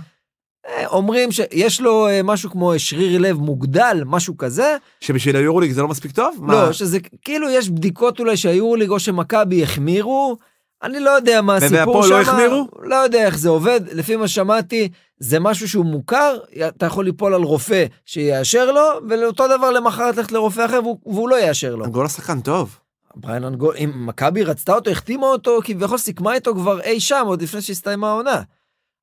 אומרים שיש לו אה, משהו כמו אה, שריר לב מוגדל, משהו כזה. שבשביל היורוליג זה לא מספיק טוב? לא, מה? שזה כאילו יש בדיקות אולי שהיורוליג או שמכבי החמירו, אני לא יודע מה הסיפור לא שם. ובהפועל לא החמירו? לא יודע איך זה עובד, לפי מה שמעתי, זה משהו שהוא מוכר, אתה יכול ליפול על רופא שיאשר לו, ולאותו דבר למחרת ללכת לרופא אחר והוא, והוא לא יאשר לו. גול השחקן טוב. בריין אנגול, אם מכבי רצתה אותו, החתימה אותו, כביכול סיכמה איתו כבר אי שם, עוד לפני שהסתיימה העונה.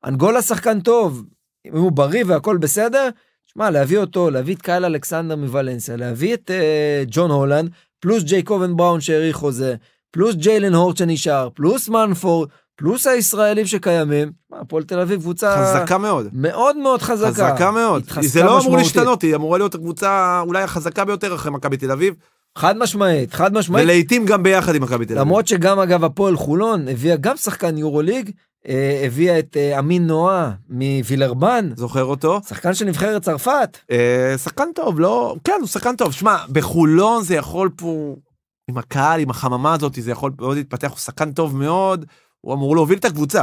אנגולה שחקן טוב, אם הוא בריא והכל בסדר, שמע, להביא אותו, להביא את קייל אלכסנדר מוולנסיה, להביא את uh, ג'ון הולנד, פלוס ג'י קובן בראון שהעריך חוזה, פלוס ג'יילן הורט שנשאר, פלוס מנפורד, פלוס הישראלים שקיימים, הפועל תל אביב קבוצה... חזקה מאוד. מאוד מאוד חזקה. חזקה מאוד. זה לא אמור להשתנות, היא אמורה להיות הקבוצה אולי החזקה ביותר אחרי מכבי תל אביב. חד משמעית, חד משמעית. ולעיתים גם ביחד עם מכבי תל אביב. למרות שגם אגב הפועל חולון הביאה גם שחקן יורו ליג, אה, הביאה את אה, אמין נועה מווילרבן. זוכר אותו? שחקן של נבחרת צרפת. אה, שחקן טוב, לא... כן, הוא שחקן טוב. שמע, בחולון זה יכול פה... עם הקהל, עם החממה הזאת, זה יכול מאוד להתפתח, הוא שחקן טוב מאוד, הוא אמור להוביל את הקבוצה.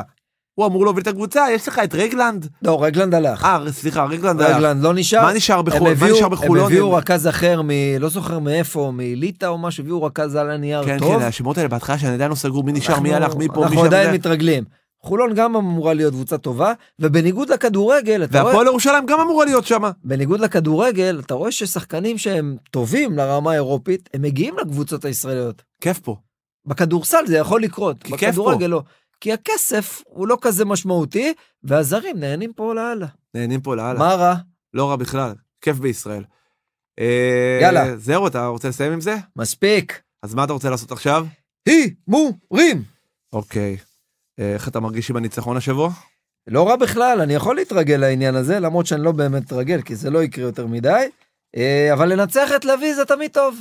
הוא אמור להוביל את הקבוצה, יש לך את רגלנד. לא, רגלנד הלך. אה, סליחה, רגלנד הלך. רגלנד לא נשאר. מה נשאר בחולון? מה נשאר בחולון? הם הביאו רכז אחר, מ... לא זוכר מאיפה, מליטא או משהו, הביאו רכז על הנייר כן, טוב. כן, כן, השמות האלה בהתחלה שאני עדיין לא סגור מי נשאר, מי הלך, מי פה, מי שם. אנחנו עדיין מתרגלים. חולון גם אמורה להיות קבוצה טובה, ובניגוד לכדורגל, אתה רואה... והפועל ירושלים גם אמורה להיות שם. בניגוד לכדורגל, אתה רואה ששחקנים שהם טובים לרמה האירופית, הם מגיעים לקבוצות הישראליות. כיף פה. בכדורסל זה יכול לקרות, כי בכדורגל לא. כי הכסף הוא לא כזה משמעותי, והזרים נהנים פה לאללה. נהנים פה לאללה. מה רע? לא רע בכלל, כיף בישראל. אה, יאללה. זהו, אתה רוצה לסיים עם זה? מספיק. אז מה אתה רוצה לעשות עכשיו? הימורים. אוקיי. Okay. אה, איך אתה מרגיש עם הניצחון השבוע? לא רע בכלל, אני יכול להתרגל לעניין הזה, למרות שאני לא באמת אתרגל, כי זה לא יקרה יותר מדי, אה, אבל לנצח את לביא זה תמיד טוב.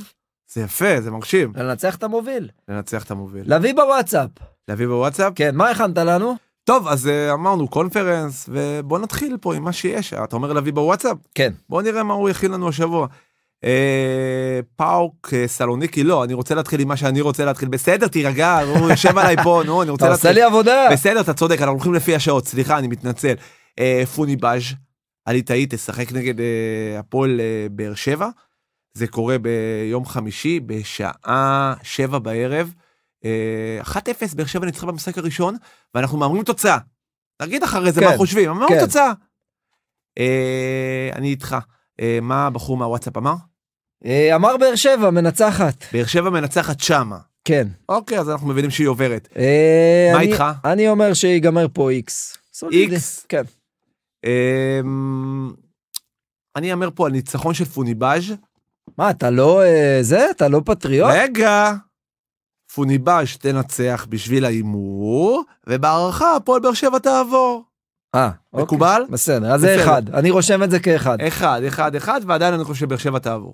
זה יפה, זה מרשים. לנצח את המוביל. לנצח את המוביל. לביא בוואטסאפ. לביא בוואטסאפ? כן, מה הכנת לנו? טוב, אז אה, אמרנו קונפרנס, ובוא נתחיל פה עם מה שיש. אתה אומר לביא בוואטסאפ? כן. בוא נראה מה הוא יכין לנו השבוע. אה, פאוק אה, סלוניקי לא אני רוצה להתחיל עם מה שאני רוצה להתחיל בסדר תירגע הוא יושב עליי פה נו אני רוצה אתה להתחיל. עושה לי עבודה בסדר אתה צודק אנחנו הולכים לפי השעות סליחה אני מתנצל אה, פוני באז' הליטאי תשחק נגד אה, הפועל אה, באר שבע זה קורה ביום חמישי בשעה שבע בערב. אה, 1-0 באר שבע ניצחה במשחק הראשון ואנחנו מאמרים תוצאה. נגיד אחרי זה כן, מה חושבים, אמרנו כן. תוצאה. אה, אני איתך. אה, מה הבחור מהוואטסאפ אמר? אה, אמר באר שבע מנצחת. באר שבע מנצחת שמה. כן. אוקיי, אז אנחנו מבינים שהיא עוברת. אה, מה איתך? אני אומר שיגמר פה איקס. איקס? כן. אמ, אני אאמר פה על ניצחון של פוניבאז'. מה, אתה לא אה, זה? אתה לא פטריוט? רגע. פוניבאז' תנצח בשביל ההימור, ובהערכה הפועל באר שבע תעבור. אה, אוקיי. מקובל? בסדר, אז זה אחד. אני רושם את זה כאחד. אחד, אחד, אחד, ועדיין אני חושב שבאר שבע תעבור.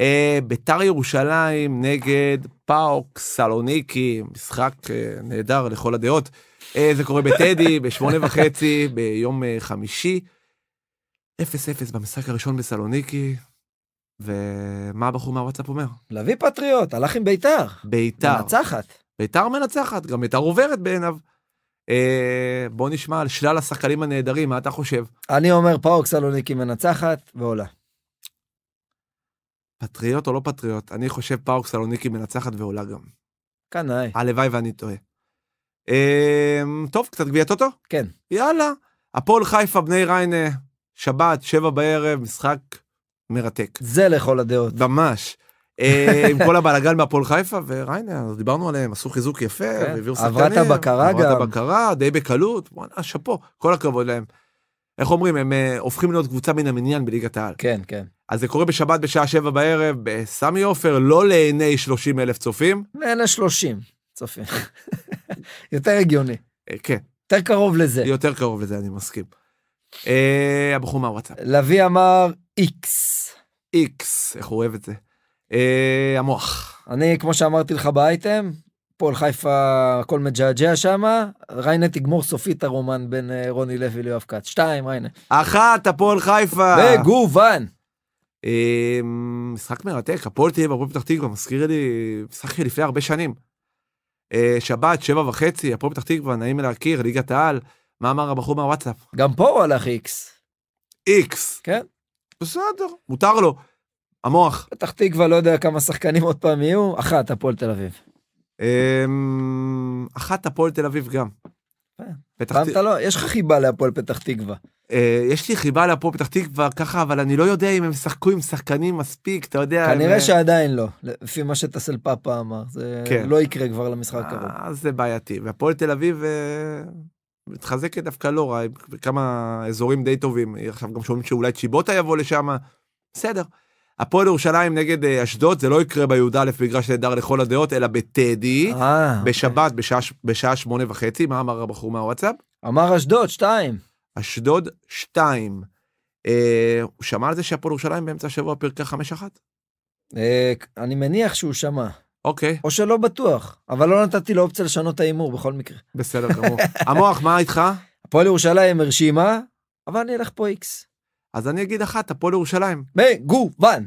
אה, ביתר ירושלים נגד פאוק סלוניקי, משחק אה, נהדר לכל הדעות. אה, זה קורה בטדי *laughs* בשמונה וחצי ביום חמישי. 0-0 במשחק הראשון בסלוניקי, ומה הבחור מהוואטסאפ אומר? להביא פטריוט, הלך עם ביתר. ביתר. מנצחת. ביתר מנצחת, גם ביתר עוברת בעיניו. אה, בוא נשמע על שלל השחקנים הנהדרים, מה אתה חושב? אני אומר פאוק סלוניקי מנצחת ועולה. פטריוט או לא פטריוט, אני חושב פאוק סלוניקי מנצחת ועולה גם. קנאי. הלוואי ואני טועה. אה, טוב, קצת גביע טוטו? כן. יאללה. הפועל חיפה, בני ריינה, שבת, שבע בערב, משחק מרתק. זה לכל הדעות. ממש. אה, עם כל הבלאגן מהפועל חיפה וריינה, דיברנו עליהם, עשו חיזוק יפה, כן. הביאו שחקנים. עברה את הבקרה גם. עברת את הבקרה, די בקלות, שאפו, כל הכבוד להם. איך אומרים, הם אה, הופכים להיות קבוצה מן המניין בליגת העל. כן, כן. אז זה קורה בשבת בשעה שבע בערב בסמי עופר, לא לעיני 30 אלף צופים. לעיני 30 צופים. *laughs* יותר הגיוני. אה, כן. יותר קרוב לזה. יותר קרוב לזה, אני מסכים. אה, הבחור מהוואטסאפ. לביא אמר איקס. איקס, איך הוא אוהב את זה. המוח. אני, כמו שאמרתי לך באייטם, הפועל חיפה, הכל מג'עג'ע שם, ריינה תגמור סופית את הרומן בין אה, רוני לוי ליואב כץ. שתיים, ריינה. אחת, הפועל חיפה. מגוון. אה, משחק מרתק, הפועל תהיה בהפועל פתח תקווה, מזכיר לי משחק לפני הרבה שנים. אה, שבת, שבע וחצי, הפועל פתח תקווה, נעים להכיר, ליגת העל. מה אמר הבחור מהוואטסאפ? גם פה הוא הלך איקס. איקס. כן. בסדר, מותר לו. המוח. פתח תקווה, לא יודע כמה שחקנים עוד פעם יהיו, אחת, הפועל תל אביב. אמ, אחת הפועל תל אביב גם. כן. פעם אתה לא, יש לך חיבה להפועל פתח תקווה. אה, יש לי חיבה להפועל פתח תקווה ככה, אבל אני לא יודע אם הם שחקו עם שחקנים מספיק, אתה יודע. כנראה אה, שעדיין לא, לפי מה שטסל פאפה אמר, זה כן. לא יקרה כבר למשחק אה, הקרוב. אז זה בעייתי, והפועל תל אביב מתחזקת דווקא לא רע, כמה אזורים די טובים, עכשיו גם שומעים שאולי צ'יבוטה יבוא לשם, בסדר. הפועל ירושלים נגד אה, אשדוד, זה לא יקרה בי"א מגרש נהדר לכל הדעות, אלא בטדי, אה, אוקיי. בשבת בשעה, שמונה וחצי, מה אמר הבחור מהוואטסאפ? אמר אשדוד, שתיים. אשדוד, שתיים. אה, הוא שמע על זה שהפועל ירושלים באמצע השבוע פרקה חמש אחת? אני מניח שהוא שמע. אוקיי. או שלא בטוח, אבל לא נתתי לו אופציה לשנות את ההימור בכל מקרה. בסדר גמור. המוח, מה איתך? הפועל ירושלים הרשימה, אבל אני אלך פה איקס. אז אני אגיד אחת, הפועל ירושלים. מגוון.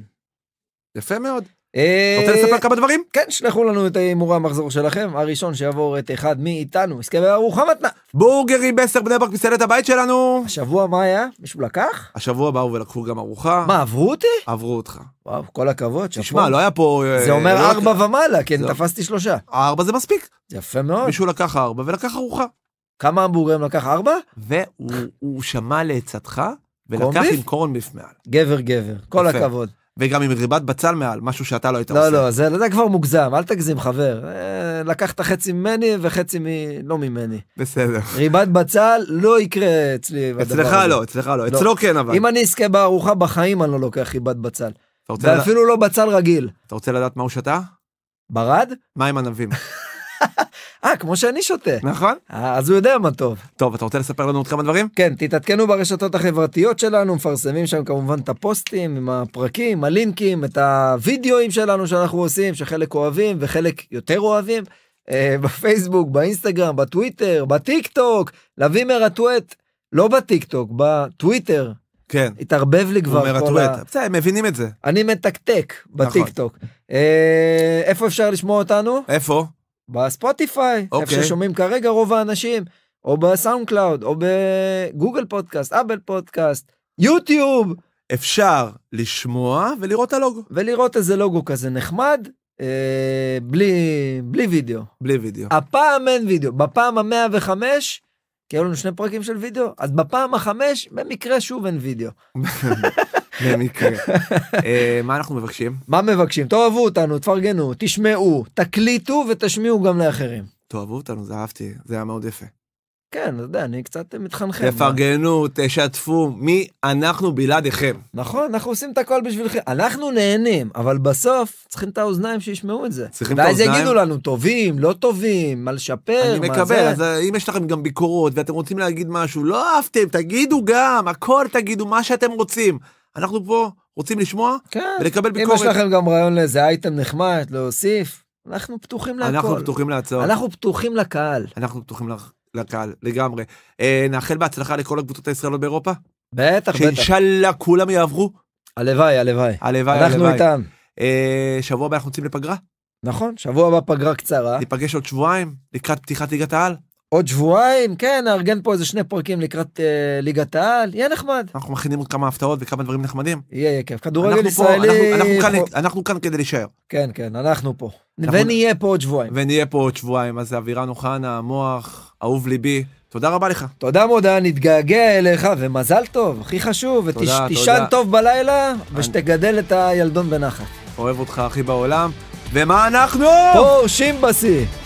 יפה מאוד. אה, רוצה לספר כמה דברים? כן, שלחו לנו את הימורי המחזור שלכם, הראשון שיעבור את אחד מאיתנו, הסכם ארוחה מתנה. בורגרי בסר בני ברק מסעדת הבית שלנו. השבוע מה היה? מישהו לקח? השבוע באו ולקחו גם ארוחה. מה, עברו אותי? עברו אותך. וואו, כל הכבוד, שאפו. תשמע, לא היה פה... אה, זה אומר לא ארבע ומעלה, כי כן, אני תפסתי שלושה. ארבע זה מספיק. יפה מאוד. מישהו לקח ארבע ולקח ארוחה. כמה המבורגרים לקח ארבע? והוא שמע לעצתך ולקח עם קורן ביף מעל. גבר גבר, כל הכבוד. וגם עם ריבת בצל מעל, משהו שאתה לא היית לא, עושה. לא, לא, זה, זה כבר מוגזם, אל תגזים חבר. אה, לקחת חצי ממני וחצי מ... לא ממני. בסדר. ריבת בצל לא יקרה אצלי. לא, אצלך לא, אצלך לא, אצלו כן אבל. אם אני אזכה בארוחה בחיים אני לא לוקח ריבת בצל. ואפילו לא בצל רגיל. אתה רוצה לדעת מה הוא שתה? ברד? מה עם ענבים. *laughs* *laughs* אה, כמו שאני שותה. נכון. אה, אז הוא יודע מה טוב. טוב, אתה רוצה לספר לנו עוד כמה דברים? כן, תתעדכנו ברשתות החברתיות שלנו, מפרסמים שם כמובן את הפוסטים עם הפרקים, הלינקים, את הווידאוים שלנו שאנחנו עושים, שחלק אוהבים וחלק יותר אוהבים. אה, בפייסבוק, באינסטגרם, בטוויטר, בטיק טוק, לביא מרטואט, לא בטיק טוק, בטוויטר. כן. התערבב לי כבר. הוא מרטואט. ה... בסדר, הם מבינים את זה. אני מתקתק בטיק טוק. נכון. אה, איפה אפשר לשמוע אותנו? איפה? בספוטיפיי, okay. איפה אוקיי. ששומעים כרגע רוב האנשים, או בסאונד קלאוד, או בגוגל פודקאסט, אבל פודקאסט, יוטיוב. אפשר לשמוע ולראות את הלוגו. ולראות איזה לוגו כזה נחמד, אה, בלי, בלי וידאו. בלי וידאו. הפעם אין וידאו, בפעם המאה וחמש, כי היו לנו שני פרקים של וידאו, אז בפעם החמש, במקרה שוב אין וידאו. *laughs* במקרה. *laughs* אה, מה אנחנו מבקשים? מה מבקשים? תאהבו אותנו, תפרגנו, תשמעו, תקליטו ותשמיעו גם לאחרים. תאהבו אותנו, זה אהבתי, זה היה מאוד יפה. כן, אתה יודע, אני קצת מתחנחן. תפרגנו, תשתפו, מי אנחנו בלעדיכם. נכון, אנחנו עושים את הכל בשבילכם. אנחנו נהנים, אבל בסוף צריכים את האוזניים שישמעו את זה. צריכים את האוזניים. ואז יגידו לנו, טובים, לא טובים, מה לשפר, מה מקבל, זה. אני מקבל, אז אה, אם יש לכם גם ביקורות ואתם רוצים להגיד משהו, לא אהבתם, תגידו גם, הכל תגידו, מה שאתם רוצים. אנחנו פה רוצים לשמוע כן. ולקבל ביקורת. אם יש לכם גם רעיון לאיזה אייטם נחמד, להוסיף, אנחנו פתוחים להכל. אנחנו פתוחים להצעות. אנחנו פתוחים לקהל. אנחנו פתוחים לקהל, לגמרי. אה, נאחל בהצלחה לכל הקבוצות הישראליות באירופה. בטח, בטח. שאינשאללה כולם יעברו. הלוואי, הלוואי. הלוואי, הלוואי. אנחנו איתם. אה, שבוע הבא אנחנו יוצאים לפגרה. נכון, שבוע הבא פגרה קצרה. ניפגש עוד שבועיים לקראת פתיחת ליגת העל. עוד שבועיים, כן, נארגן פה איזה שני פרקים לקראת אה, ליגת העל, יהיה נחמד. אנחנו מכינים עוד כמה הפתעות וכמה דברים נחמדים. יהיה, יהיה כיף. כדורגל ישראלי... אנחנו, אנחנו, כאן, פה... אנחנו כאן כדי להישאר. כן, כן, אנחנו פה. אנחנו... ונהיה פה עוד שבועיים. ונהיה פה עוד שבועיים, אז אבירן אוחנה, המוח, אהוב ליבי. תודה רבה לך. תודה מודה, נתגעגע אליך, ומזל טוב, הכי חשוב, ותישן ותש... טוב בלילה, ושתגדל אני... את הילדון בנחת. אוהב אותך הכי בעולם, ומה אנחנו? פורשים בשיא.